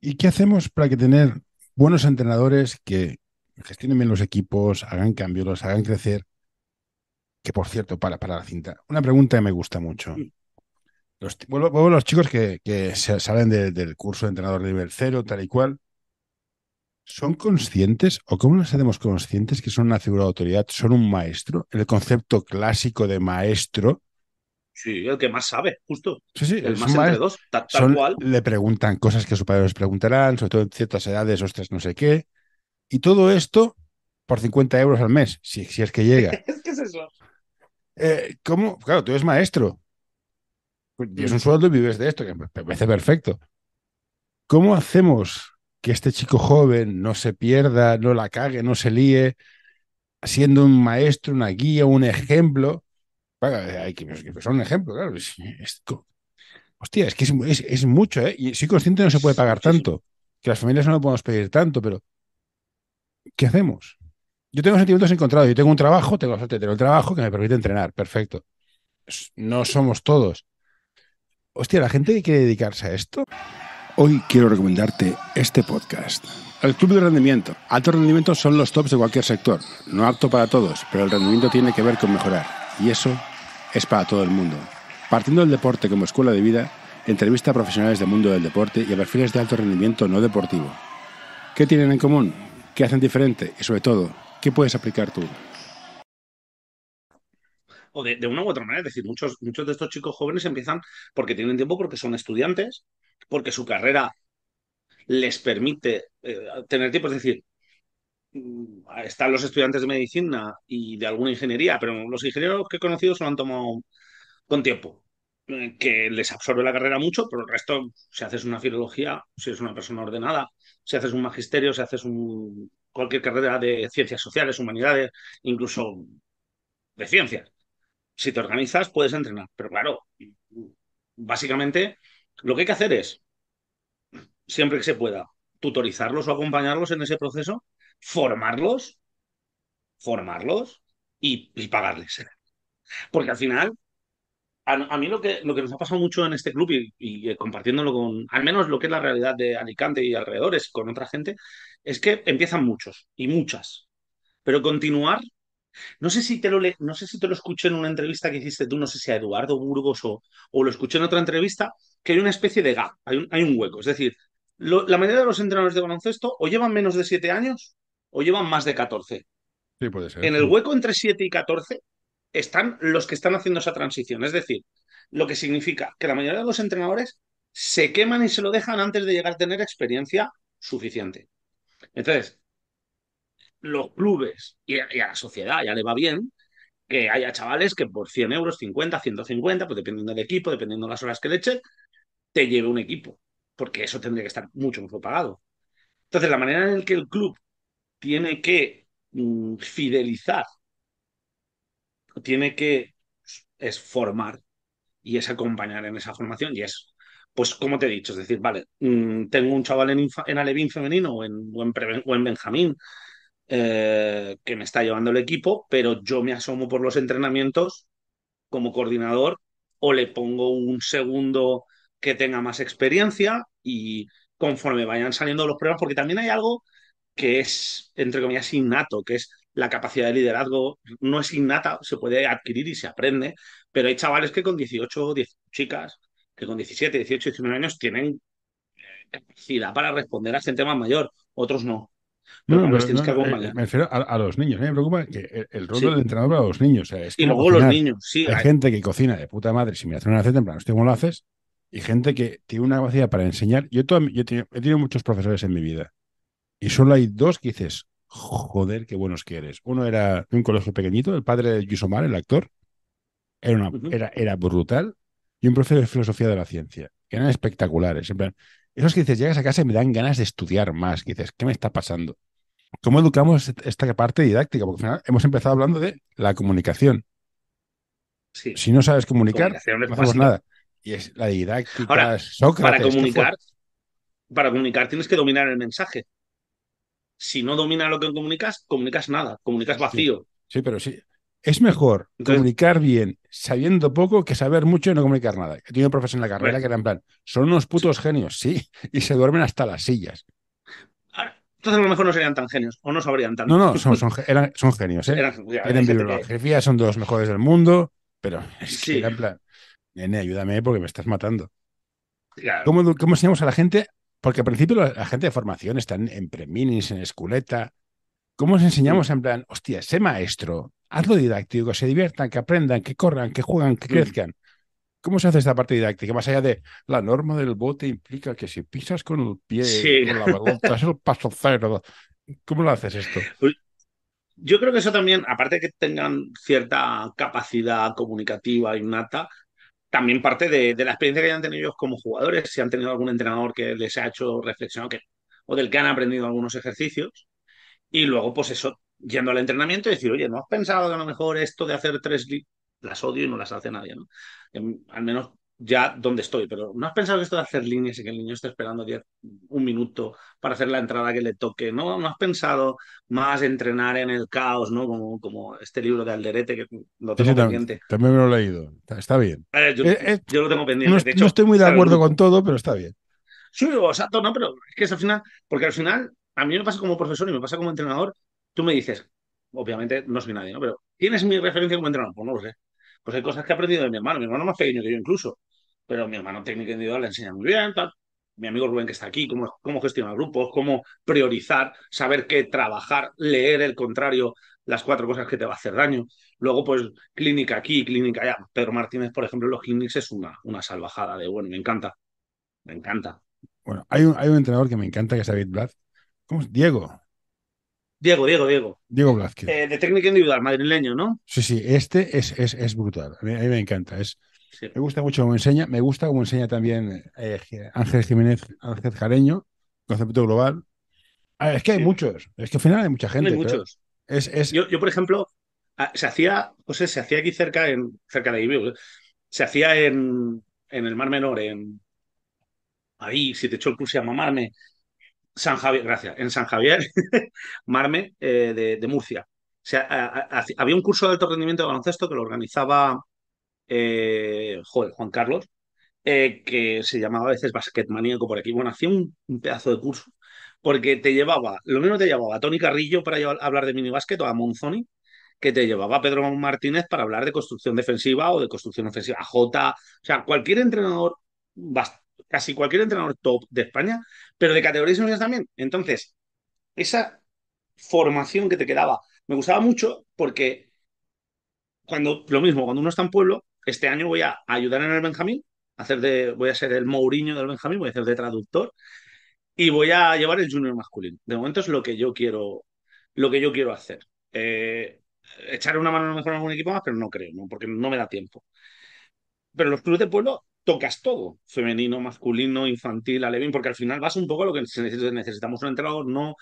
[SPEAKER 1] ¿Y qué hacemos para que tener buenos entrenadores que gestionen bien los equipos, hagan cambios, los hagan crecer? Que por cierto, para, para la cinta. Una pregunta que me gusta mucho. Mm. Los, vuelvo, los chicos que, salen del curso de entrenador nivel cero, tal y cual. ¿Son conscientes o cómo nos hacemos conscientes que son una figura de autoridad, son un maestro? El concepto clásico de maestro.
[SPEAKER 2] Sí, el que más sabe, justo. Sí, sí, el, más entre dos, tal, cual.
[SPEAKER 1] Le preguntan cosas que a sus padres les preguntarán, sobre todo en ciertas edades, ostras, no sé qué. Y todo esto por 50 euros al mes, si, es que llega. es que es eso. Eh, ¿Cómo? Claro, tú eres maestro tienes pues, un sueldo y vives de esto, que me parece perfecto. ¿Cómo hacemos que este chico joven no se pierda, no la cague, no se líe, siendo un maestro, una guía, un ejemplo? Eh, hay pues, que, son un ejemplo, claro. Es, hostia, es que es, mucho, ¿eh? Y soy consciente que no se puede pagar tanto, que las familias no lo podemos pedir tanto, pero ¿qué hacemos? Yo tengo sentimientos encontrados. Yo tengo un trabajo, tengo la suerte de tener el trabajo que me permite entrenar, perfecto. No somos todos hostia, la gente quiere dedicarse a esto. Hoy quiero recomendarte este podcast. El club de rendimiento. Alto rendimiento son los tops de cualquier sector. No apto para todos, pero el rendimiento tiene que ver con mejorar. Y eso es para todo el mundo. Partiendo del deporte como escuela de vida, entrevista a profesionales del mundo del deporte y a perfiles de alto rendimiento no deportivo. ¿Qué tienen en común? ¿Qué hacen diferente? Y sobre todo, ¿qué puedes aplicar tú?
[SPEAKER 2] o de, una u otra manera. Es decir, muchos, muchos de estos chicos jóvenes empiezan porque tienen tiempo, porque son estudiantes, porque su carrera les permite eh, tener tiempo. Es decir, mm, están los estudiantes de medicina y de alguna ingeniería, pero los ingenieros que he conocido se lo han tomado con tiempo, eh, que les absorbe la carrera mucho, pero el resto, si haces una filología, si eres una persona ordenada, si haces un magisterio, si haces un, cualquier carrera de ciencias sociales, humanidades, incluso de ciencias, si te organizas, puedes entrenar. Pero claro, básicamente lo que hay que hacer es, siempre que se pueda, tutorizarlos o acompañarlos en ese proceso, formarlos, formarlos y, pagarles. Porque al final, a, mí lo que, lo que nos ha pasado mucho en este club y, compartiéndolo con, al menos lo que es la realidad de Alicante y alrededores, con otra gente, es que empiezan muchos y muchas. Pero continuar no sé si te lo, no sé si te lo escuché en una entrevista que hiciste tú, no sé si a Eduardo Burgos o, lo escuché en otra entrevista, que hay una especie de gap, hay un, hay un hueco. Es decir, la mayoría de los entrenadores de baloncesto o llevan menos de 7 años o llevan más de 14.
[SPEAKER 1] Sí, puede ser. En el hueco
[SPEAKER 2] entre 7 y 14 están los que están haciendo esa transición. Es decir, lo que significa que la mayoría de los entrenadores se queman y se lo dejan antes de llegar a tener experiencia suficiente. Entonces, los clubes y a, la sociedad ya le va bien que haya chavales que por 100 euros, 50, 150, pues dependiendo del equipo, dependiendo las horas que le eche, te lleve un equipo, porque eso tendría que estar mucho mejor pagado. Entonces, la manera en la que el club tiene que mm, fidelizar, tiene que es formar y es acompañar en esa formación y es, pues como te he dicho, es decir, vale, mm, tengo un chaval en, en Alevín femenino o o en Benjamín eh, que me está llevando el equipo, pero yo me asomo por los entrenamientos como coordinador o le pongo un segundo que tenga más experiencia y conforme vayan saliendo los problemas, porque también hay algo que es, entre comillas, innato, que es la capacidad de liderazgo, no es innata, se puede adquirir y se aprende, pero hay chavales que con 18, 10 chicas, que con 17, 18, 19 años tienen capacidad para responder a gente más mayor, otros no. Eh,
[SPEAKER 1] me refiero a, los niños. A me preocupa que el, rol del entrenador para los niños. y luego los niños, sí. Hay, gente que cocina de puta madre si me hacen una hace temprano plan, ¿cómo lo haces? Y gente que tiene una capacidad para enseñar. Yo, he, tenido, muchos profesores en mi vida. Y solo hay dos que dices, joder, qué buenos que eres. Uno era de un colegio pequeñito, el padre de Yusomar, el actor. Era, era, era brutal. Y un profesor de filosofía de la ciencia, que eran espectaculares. En plan, esos que dices, llegas a casa y me dan ganas de estudiar más. dices, ¿qué me está pasando? ¿Cómo educamos esta parte didáctica? Porque al final hemos empezado hablando de la comunicación. Si no sabes comunicar, no hacemos nada. Y es la didáctica, Para comunicar,
[SPEAKER 2] para comunicar tienes que dominar el mensaje. Si no dominas lo que comunicas, comunicas nada, comunicas vacío. sí pero sí.
[SPEAKER 1] Es mejor comunicar bien sabiendo poco que saber mucho y no comunicar nada. He tenido profesores en la carrera que eran plan, son unos putos genios, sí, y se duermen hasta las sillas.
[SPEAKER 2] Ah, entonces a lo mejor no serían tan genios, o no sabrían tanto. No, no, son,
[SPEAKER 1] genios, ¿eh? Eran, bibliografía, son dos mejores del mundo, pero sí. en plan, nene, ayúdame porque me estás matando. ¿Cómo, enseñamos a la gente? Porque al principio la, gente de formación está en, pre preminis, en esculeta. ¿Cómo os enseñamos en plan, hostia, sé maestro, hazlo didáctico, que se diviertan, que aprendan, que corran, que juegan, que mm. crezcan. ¿Cómo se hace esta parte didáctica? Más allá de la norma del bote implica que si pisas con el pie, con la es el paso cero. ¿Cómo lo haces esto?
[SPEAKER 2] Pues, yo creo que eso también, aparte de que tengan cierta capacidad comunicativa innata, también parte de, la experiencia que hayan tenido ellos como jugadores, si han tenido algún entrenador que les ha hecho reflexionar que, o del que han aprendido algunos ejercicios. Y luego, pues eso, yendo al entrenamiento y decir, oye, ¿no has pensado que a lo mejor esto de hacer tres las odio y no las hace nadie, ¿no? Em, al menos ya donde estoy, pero ¿no has pensado que esto de hacer líneas y que el niño esté esperando diez, un minuto para hacer la entrada que le toque? ¿No, ¿No has pensado más entrenar en el caos, ¿no? Como, como este libro de Alderete que lo tengo pendiente.
[SPEAKER 1] También, me lo he leído, está, bien.
[SPEAKER 2] Eh, eh, eh, yo, lo tengo pendiente. No, estoy muy de acuerdo con
[SPEAKER 1] todo, pero está bien.
[SPEAKER 2] Sí, exacto, no, pero es que es al final, porque al final a mí me pasa como profesor y me pasa como entrenador Tú me dices, obviamente no soy nadie, ¿no? Pero ¿tienes mi referencia como entrenador? Pues no lo sé. Pues hay cosas que he aprendido de mi hermano, mi hermano más pequeño que yo incluso, pero mi hermano técnico individual le enseña muy bien, tal. Mi amigo Rubén que está aquí, cómo, cómo gestionar grupos, cómo priorizar, saber qué trabajar, leer el contrario, las cuatro cosas que te va a hacer daño. Luego, pues, clínica aquí, clínica allá. Pedro Martínez, por ejemplo, en los clínicos es una, una salvajada de bueno, me encanta. Me encanta.
[SPEAKER 1] Bueno, hay un, hay un entrenador que me encanta, que es David Blatt. ¿Cómo es? Diego,
[SPEAKER 2] Diego, Diego, Diego.
[SPEAKER 1] Diego Blázquez. Eh,
[SPEAKER 2] de técnica individual, madrileño, ¿no?
[SPEAKER 1] Sí, sí, este es, es, brutal. A mí, me encanta. Es, Me gusta mucho cómo enseña. Me gusta cómo enseña también eh, Ángel Jiménez, Ángel Jareño, concepto global. es que hay muchos. Es que al final hay mucha gente. Hay muchos.
[SPEAKER 2] Es, Yo, por ejemplo, se hacía, sea, se hacía aquí cerca, en, cerca de Ibiu. Se hacía en, el Mar Menor, en. Ahí, si te echó el curso a mamarme San Javier, gracias, en San Javier, Marme, eh, de, Murcia. O sea, había un curso de alto rendimiento de baloncesto que lo organizaba eh, Juan Carlos, eh, que se llamaba a veces basquet maníaco por aquí. Bueno, hacía un, pedazo de curso, porque te llevaba, lo mismo te llevaba a Tony Carrillo para hablar de minibásquet o a Monzoni, que te llevaba a Pedro Martínez para hablar de construcción defensiva o de construcción ofensiva, a J, o sea, cualquier entrenador bastante casi cualquier entrenador top de España, pero de categorías es también. Entonces, esa formación que te quedaba me gustaba mucho porque cuando lo mismo, cuando uno está en pueblo, este año voy a ayudar en el Benjamín, hacer de, voy a ser el Mourinho del Benjamín, voy a ser de traductor y voy a llevar el junior masculino. De momento es lo que yo quiero, lo que yo quiero hacer. Eh, echar una mano a lo mejor algún equipo más, pero no creo, ¿no? porque no me da tiempo. Pero los clubes de pueblo tocas todo, femenino, masculino, infantil, alevín, porque al final vas un poco a lo que necesitamos un entrenador, no.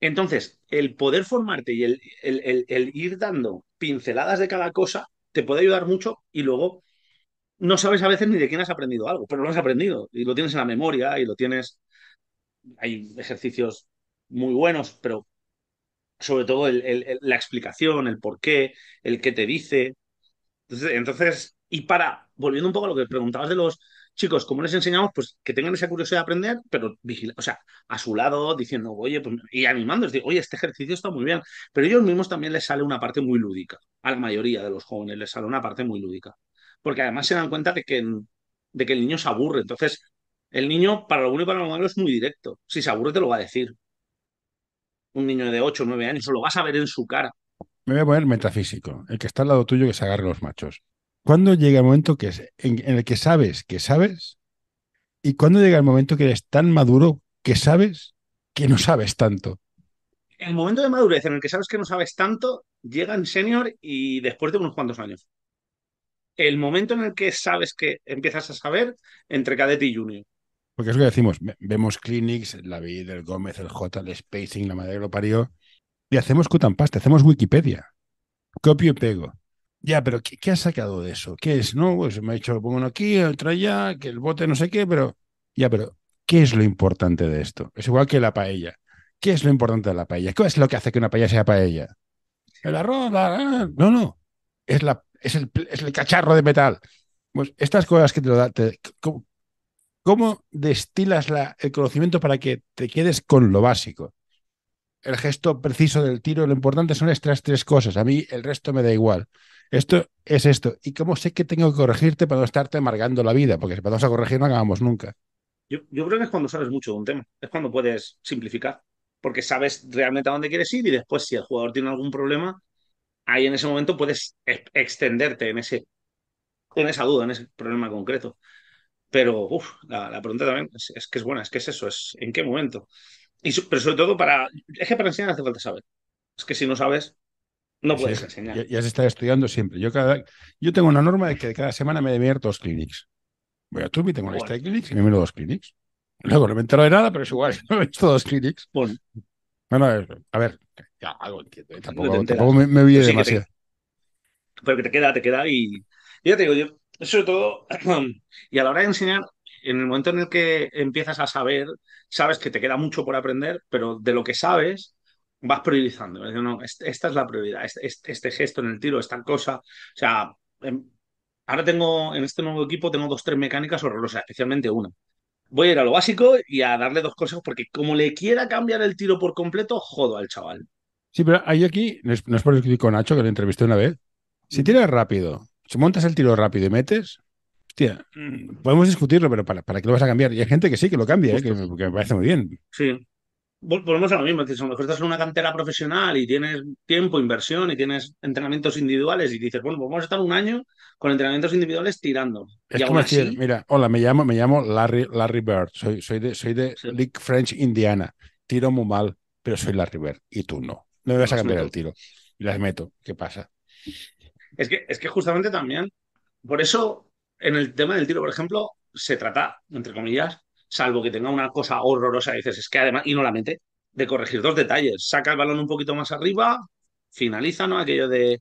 [SPEAKER 2] Entonces, el poder formarte y el, el, ir dando pinceladas de cada cosa te puede ayudar mucho y luego no sabes a veces ni de quién has aprendido algo, pero lo has aprendido y lo tienes en la memoria y lo tienes. Hay ejercicios muy buenos, pero sobre todo la explicación, el por qué, el qué te dice. entonces, y para volviendo un poco a lo que preguntabas de los chicos, ¿cómo les enseñamos? Pues que tengan esa curiosidad de aprender, pero vigila, o sea, a su lado, diciendo, oye, pues", y animando. digo, oye, este ejercicio está muy bien. Pero ellos mismos también les sale una parte muy lúdica. A la mayoría de los jóvenes les sale una parte muy lúdica. Porque además se dan cuenta de que, de que el niño se aburre. Entonces, el niño, para lo bueno y para lo malo, es muy directo. Si se aburre, te lo va a decir. Un niño de 8 o 9 años, lo vas a ver en su cara.
[SPEAKER 1] Me voy a poner metafísico. El que está al lado tuyo que se agarre los machos. ¿Cuándo llega el momento que es, en, el que sabes que sabes? ¿Y cuándo llega el momento que eres tan maduro que sabes que no sabes tanto?
[SPEAKER 2] El momento de madurez en el que sabes que no sabes tanto llega en senior y después de unos cuantos años. El momento en el que sabes que empiezas a saber entre cadete y junior.
[SPEAKER 1] Porque es lo que decimos, vemos Clinics, la vida, el Gómez, el J, el Spacing, la madre que lo parió, y hacemos cutan pasta, hacemos Wikipedia. Copio y pego. Ya, pero ¿qué, has sacado de eso? ¿Qué es? No, pues me ha dicho, pongo uno aquí, otro allá, que el bote no sé qué, pero ya, pero ¿qué es lo importante de esto? Es igual que la paella. ¿Qué es lo importante de la paella? ¿Qué es lo que hace que una paella sea paella? El arroz, la... no, no. Es, la, es, el, cacharro de metal. Pues estas cosas que te lo da, ¿cómo, ¿cómo, destilas el conocimiento para que te quedes con lo básico? el gesto preciso del tiro, lo importante son estas tres cosas. A mí el resto me da igual. Esto es esto. ¿Y cómo sé que tengo que corregirte para no estarte amargando la vida? Porque si vamos a corregir no acabamos nunca.
[SPEAKER 2] Yo, creo que es cuando sabes mucho de un tema. Es cuando puedes simplificar. Porque sabes realmente a dónde quieres ir y después si el jugador tiene algún problema, ahí en ese momento puedes extenderte en, ese, en esa duda, en ese problema concreto. Pero la, pregunta también es, es, que es buena, es que es eso, es en qué momento pero sobre todo para. Es que para enseñar hace falta saber. Es que si no sabes, no puedes enseñar. Ya,
[SPEAKER 1] ya, se está estudiando siempre. Yo, cada, yo tengo una norma de que cada semana me debe ir dos clinics. Voy a YouTube y tengo una lista de clinics y me miro dos clinics. Luego no me entero de nada, pero es igual, me he visto dos clinics. Bueno. bueno, a ver,
[SPEAKER 2] ya algo entiendo. Tampoco, me, me vi demasiado. pero que te queda, te queda y. Yo ya te digo, yo, sobre todo, y a la hora de enseñar, en el momento en el que empiezas a saber, sabes que te queda mucho por aprender, pero de lo que sabes, vas priorizando. No, esta es la prioridad, este, gesto en el tiro, esta cosa. O sea, em, ahora tengo, en este nuevo equipo, tengo dos, tres mecánicas horrorosas, especialmente una. Voy a ir a lo básico y a darle dos cosas, porque como le quiera cambiar el tiro por completo, jodo al chaval.
[SPEAKER 1] Sí, pero hay aquí, no es por escribir con Nacho, que lo entrevisté una vez. Si mm. tiras rápido, si montas el tiro rápido y metes, Hostia, mm. podemos discutirlo, pero ¿para, ¿para qué lo vas a cambiar? Y hay gente que sí, que lo cambia, ¿eh? que, me parece muy bien.
[SPEAKER 2] Sí. Volvemos a lo mismo, que a lo mejor estás en una cantera profesional y tienes tiempo, inversión y tienes entrenamientos individuales y dices, bueno, pues vamos a estar un año con entrenamientos individuales tirando. Es como
[SPEAKER 1] mira, hola, me llamo, me llamo Larry, Larry Bird, soy, soy de, soy League French, Indiana, tiro muy mal, pero soy Larry Bird y tú no. No me vas a cambiar el tiro. Y las meto, ¿qué pasa?
[SPEAKER 2] Es que, es que justamente también, por eso en el tema del tiro, por ejemplo, se trata, entre comillas, salvo que tenga una cosa horrorosa, dices, es que además, y no la mete, de corregir dos detalles. Saca el balón un poquito más arriba, finaliza, ¿no? Aquello de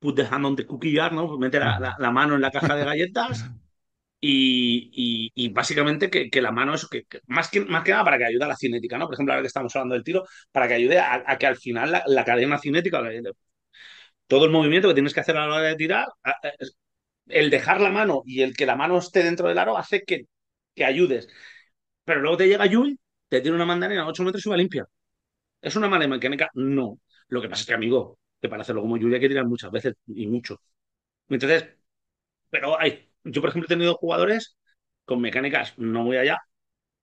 [SPEAKER 2] put the hand on the cookie jar, ¿no? Mete la, mano en la caja de galletas y, básicamente que, la mano es que, más que más que nada para que ayude a la cinética, ¿no? Por ejemplo, ahora que estamos hablando del tiro, para que ayude a, que al final la, la cadena cinética, todo el movimiento que tienes que hacer a la hora de tirar, el dejar la mano y el que la mano esté dentro del aro hace que, que ayudes. Pero luego te llega Yul, te tiene una mandarina a 8 metros y va limpia. ¿Es una mala mecánica? No. Lo que pasa es que, amigo, que para hacerlo como Jun hay que tirar muchas veces y mucho. Entonces, pero hay, yo, por ejemplo, he tenido jugadores con mecánicas no muy allá,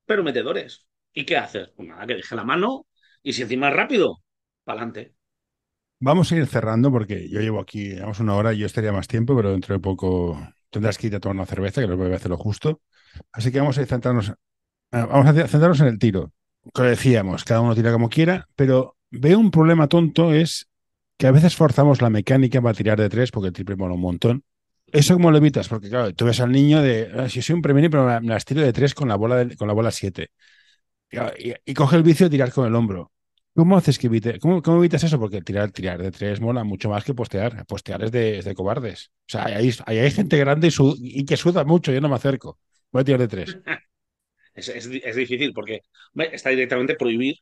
[SPEAKER 2] pero metedores. ¿Y qué haces? Pues nada, que deje la mano y si encima rápido, para adelante.
[SPEAKER 1] Vamos a ir cerrando porque yo llevo aquí, vamos una hora y yo estaría más tiempo, pero dentro de poco tendrás que ir a tomar una cerveza, que lo voy a hacer lo justo. Así que vamos a centrarnos, eh, vamos a centrarnos en el tiro. Como decíamos, cada uno tira como quiera, pero veo un problema tonto es que a veces forzamos la mecánica para tirar de tres porque el triple mola un montón. ¿Eso como lo evitas? Porque claro, tú ves al niño de, ah, si soy un premio, pero me las tiro de tres con la bola, con la bola siete. Y, y, coge el vicio de tirar con el hombro. ¿Cómo haces que cómo, evitas eso? Porque tirar, tirar de tres mola mucho más que postear. Postear es de, cobardes. O sea, hay, gente grande y, que suda mucho, yo no me acerco. Voy a tirar de tres.
[SPEAKER 2] Es, difícil porque está directamente prohibir,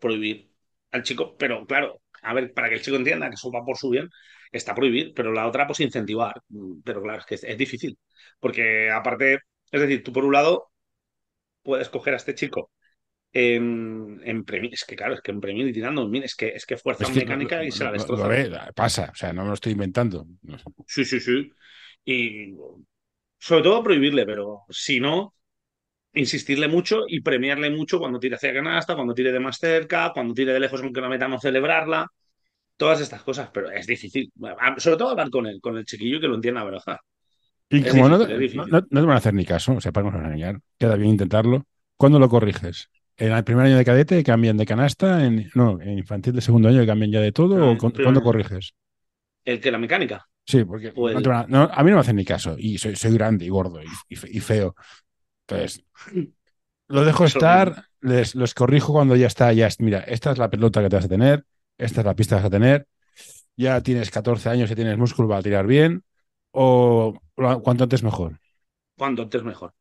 [SPEAKER 2] prohibir al chico, pero claro, a ver, para que el chico entienda que eso va por su bien, está prohibir, pero la otra, pues incentivar. Pero claro, es que es, difícil. Porque aparte, es decir, tú por un lado puedes coger a este chico en, en Es que claro, es que en premio y tirando, es que, es que fuerza mecánica y se la destroza.
[SPEAKER 1] pasa, o sea, no me lo estoy inventando.
[SPEAKER 2] Sí, sí, sí. Y sobre todo prohibirle, pero si no, insistirle mucho y premiarle mucho cuando tire hacia canasta, cuando tire de más cerca, cuando tire de lejos aunque la meta no celebrarla. Todas estas cosas, pero es difícil. Sobre todo hablar con él, con el chiquillo que lo entienda, pero Y como no, no, te
[SPEAKER 1] van a hacer ni caso, o sea, para no engañar, queda bien intentarlo. ¿Cuándo lo corriges? en el primer año de cadete cambian de canasta, en, no, en infantil de segundo año cambian ya de todo, ah, cuándo corriges?
[SPEAKER 2] El que la mecánica. Sí, porque pues a,
[SPEAKER 1] mí no me hacen ni caso, y soy, grande y gordo y, feo. Entonces, lo dejo estar, los corrijo cuando ya está, ya, mira, esta es la pelota que te vas a tener, esta es la pista que vas a tener, ya tienes 14 años y tienes músculo para tirar bien, o cuanto antes mejor.
[SPEAKER 2] Cuanto antes mejor.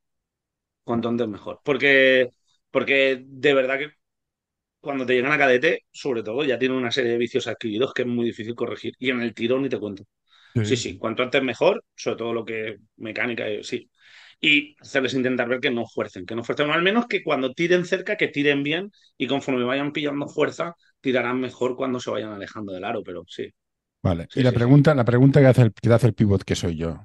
[SPEAKER 2] Cuanto antes mejor. Porque porque de verdad que cuando te llegan a cadete, sobre todo, ya tienen una serie de vicios adquiridos que es muy difícil corregir. Y en el tirón ni te cuento. Sí, sí, cuanto antes mejor, sobre todo lo que mecánica, eh, sí. Y hacerles intentar ver que no fuercen, que no fuercen, al menos que cuando tiren cerca, que tiren bien y conforme vayan pillando fuerza, tirarán mejor cuando se vayan alejando del aro, pero sí.
[SPEAKER 1] Vale, y la, pregunta, la pregunta que hace, que hace el pivot, que soy yo.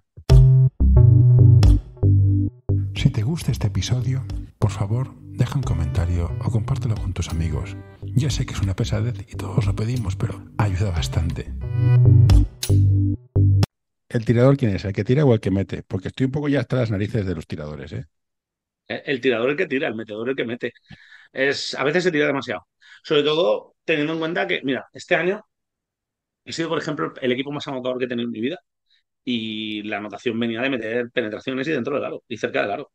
[SPEAKER 1] Si te gusta este episodio, por favor, Deja un comentario o compártelo con tus amigos. Ya sé que es una pesadez y todos lo pedimos, pero ayuda bastante. ¿El tirador quién es? ¿El que tira o el que mete? Porque estoy un poco ya hasta las narices de los tiradores, ¿eh?
[SPEAKER 2] ¿eh? El tirador el que tira, el metedor el que mete. Es, a veces se tira demasiado. Sobre todo teniendo en cuenta que, mira, este año he sido, por ejemplo, el equipo más anotador que he tenido en mi vida y la anotación venía de meter penetraciones y dentro del aro y cerca del aro.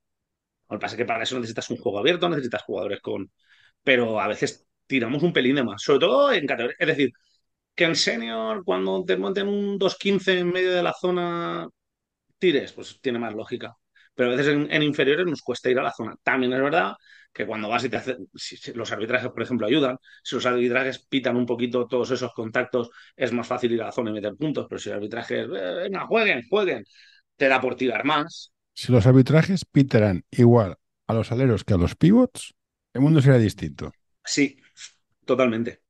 [SPEAKER 2] Lo pasa es que para eso necesitas un juego abierto, necesitas jugadores con. Pero a veces tiramos un pelín de más, sobre todo en categoría. Es decir, que en senior, cuando te monten un 2-15 en medio de la zona, tires, pues tiene más lógica. Pero a veces en, inferiores nos cuesta ir a la zona. También es verdad que cuando vas y te si los arbitrajes, por ejemplo, ayudan, si los arbitrajes pitan un poquito todos esos contactos, es más fácil ir a la zona y meter puntos, pero si el arbitraje eh, venga, jueguen, jueguen, te da por tirar más,
[SPEAKER 1] si los arbitrajes pitaran igual a los aleros que a los pivots, el mundo sería distinto.
[SPEAKER 2] Sí, totalmente,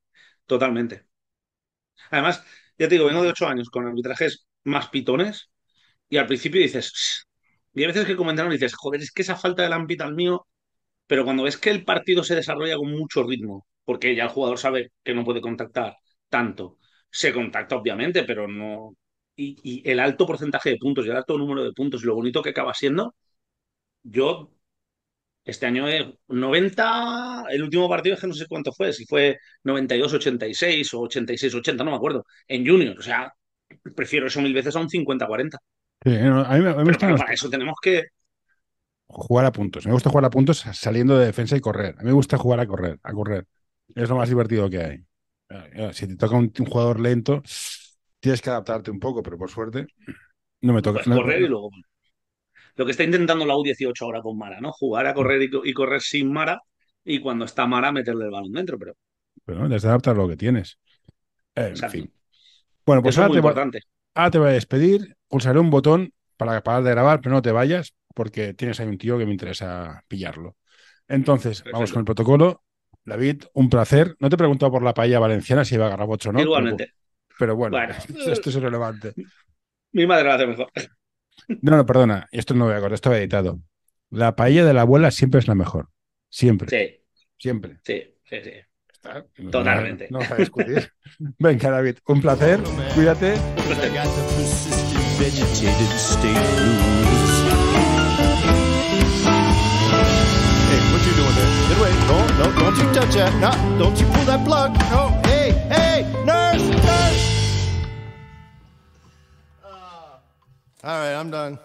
[SPEAKER 2] totalmente. Además, ya te digo, vengo de ocho años con arbitrajes más pitones y al principio dices, y hay veces que comentaron y dices, joder, es que esa falta del ámbito al mío, pero cuando ves que el partido se desarrolla con mucho ritmo, porque ya el jugador sabe que no puede contactar tanto, se contacta obviamente, pero no, y, el alto porcentaje de puntos y el alto número de puntos y lo bonito que acaba siendo, yo este año es 90, el último partido es que no sé cuánto fue, si fue 92-86 o 86-80, no me acuerdo, en junior, o sea, prefiero eso mil veces a un 50-40.
[SPEAKER 1] para
[SPEAKER 2] eso tenemos que,
[SPEAKER 1] jugar a puntos. Me gusta jugar a puntos saliendo de defensa y correr. A mí me gusta jugar a correr, a correr. Es lo más divertido que hay. Eh, eh, si te toca un jugador lento,
[SPEAKER 2] tienes que adaptarte un poco, pero por suerte
[SPEAKER 1] no me toca. correr y
[SPEAKER 2] luego. Lo que está intentando la U18 ahora con Mara, ¿no? Jugar a correr y, correr sin Mara y cuando está Mara meterle el balón dentro, pero.
[SPEAKER 1] Pero no, que adaptar lo que tienes. Eh, en fin. Bueno, pues ahora, te
[SPEAKER 2] Va,
[SPEAKER 1] te voy a despedir, pulsaré un botón para parar de grabar, pero no te vayas porque tienes ahí un tío que me interesa pillarlo. Entonces, vamos con el protocolo. David, un placer. No te he preguntado por la paella valenciana si iba a agarrar bocho o no. Igualmente. Pero bueno, esto
[SPEAKER 2] es irrelevante. Mi madre lo hace mejor.
[SPEAKER 1] No, no, perdona, esto no voy a acordar, esto editado. La paella de la abuela siempre es la mejor. Siempre.
[SPEAKER 2] Sí. Siempre. Sí, sí, sí. Está, Totalmente. No, no, no a discutir.
[SPEAKER 1] Venga, David, un placer. Cuídate. No,
[SPEAKER 2] no, don't you touch that. No, don't you pull that
[SPEAKER 1] plug. No, hey, hey, no. All right, I'm done.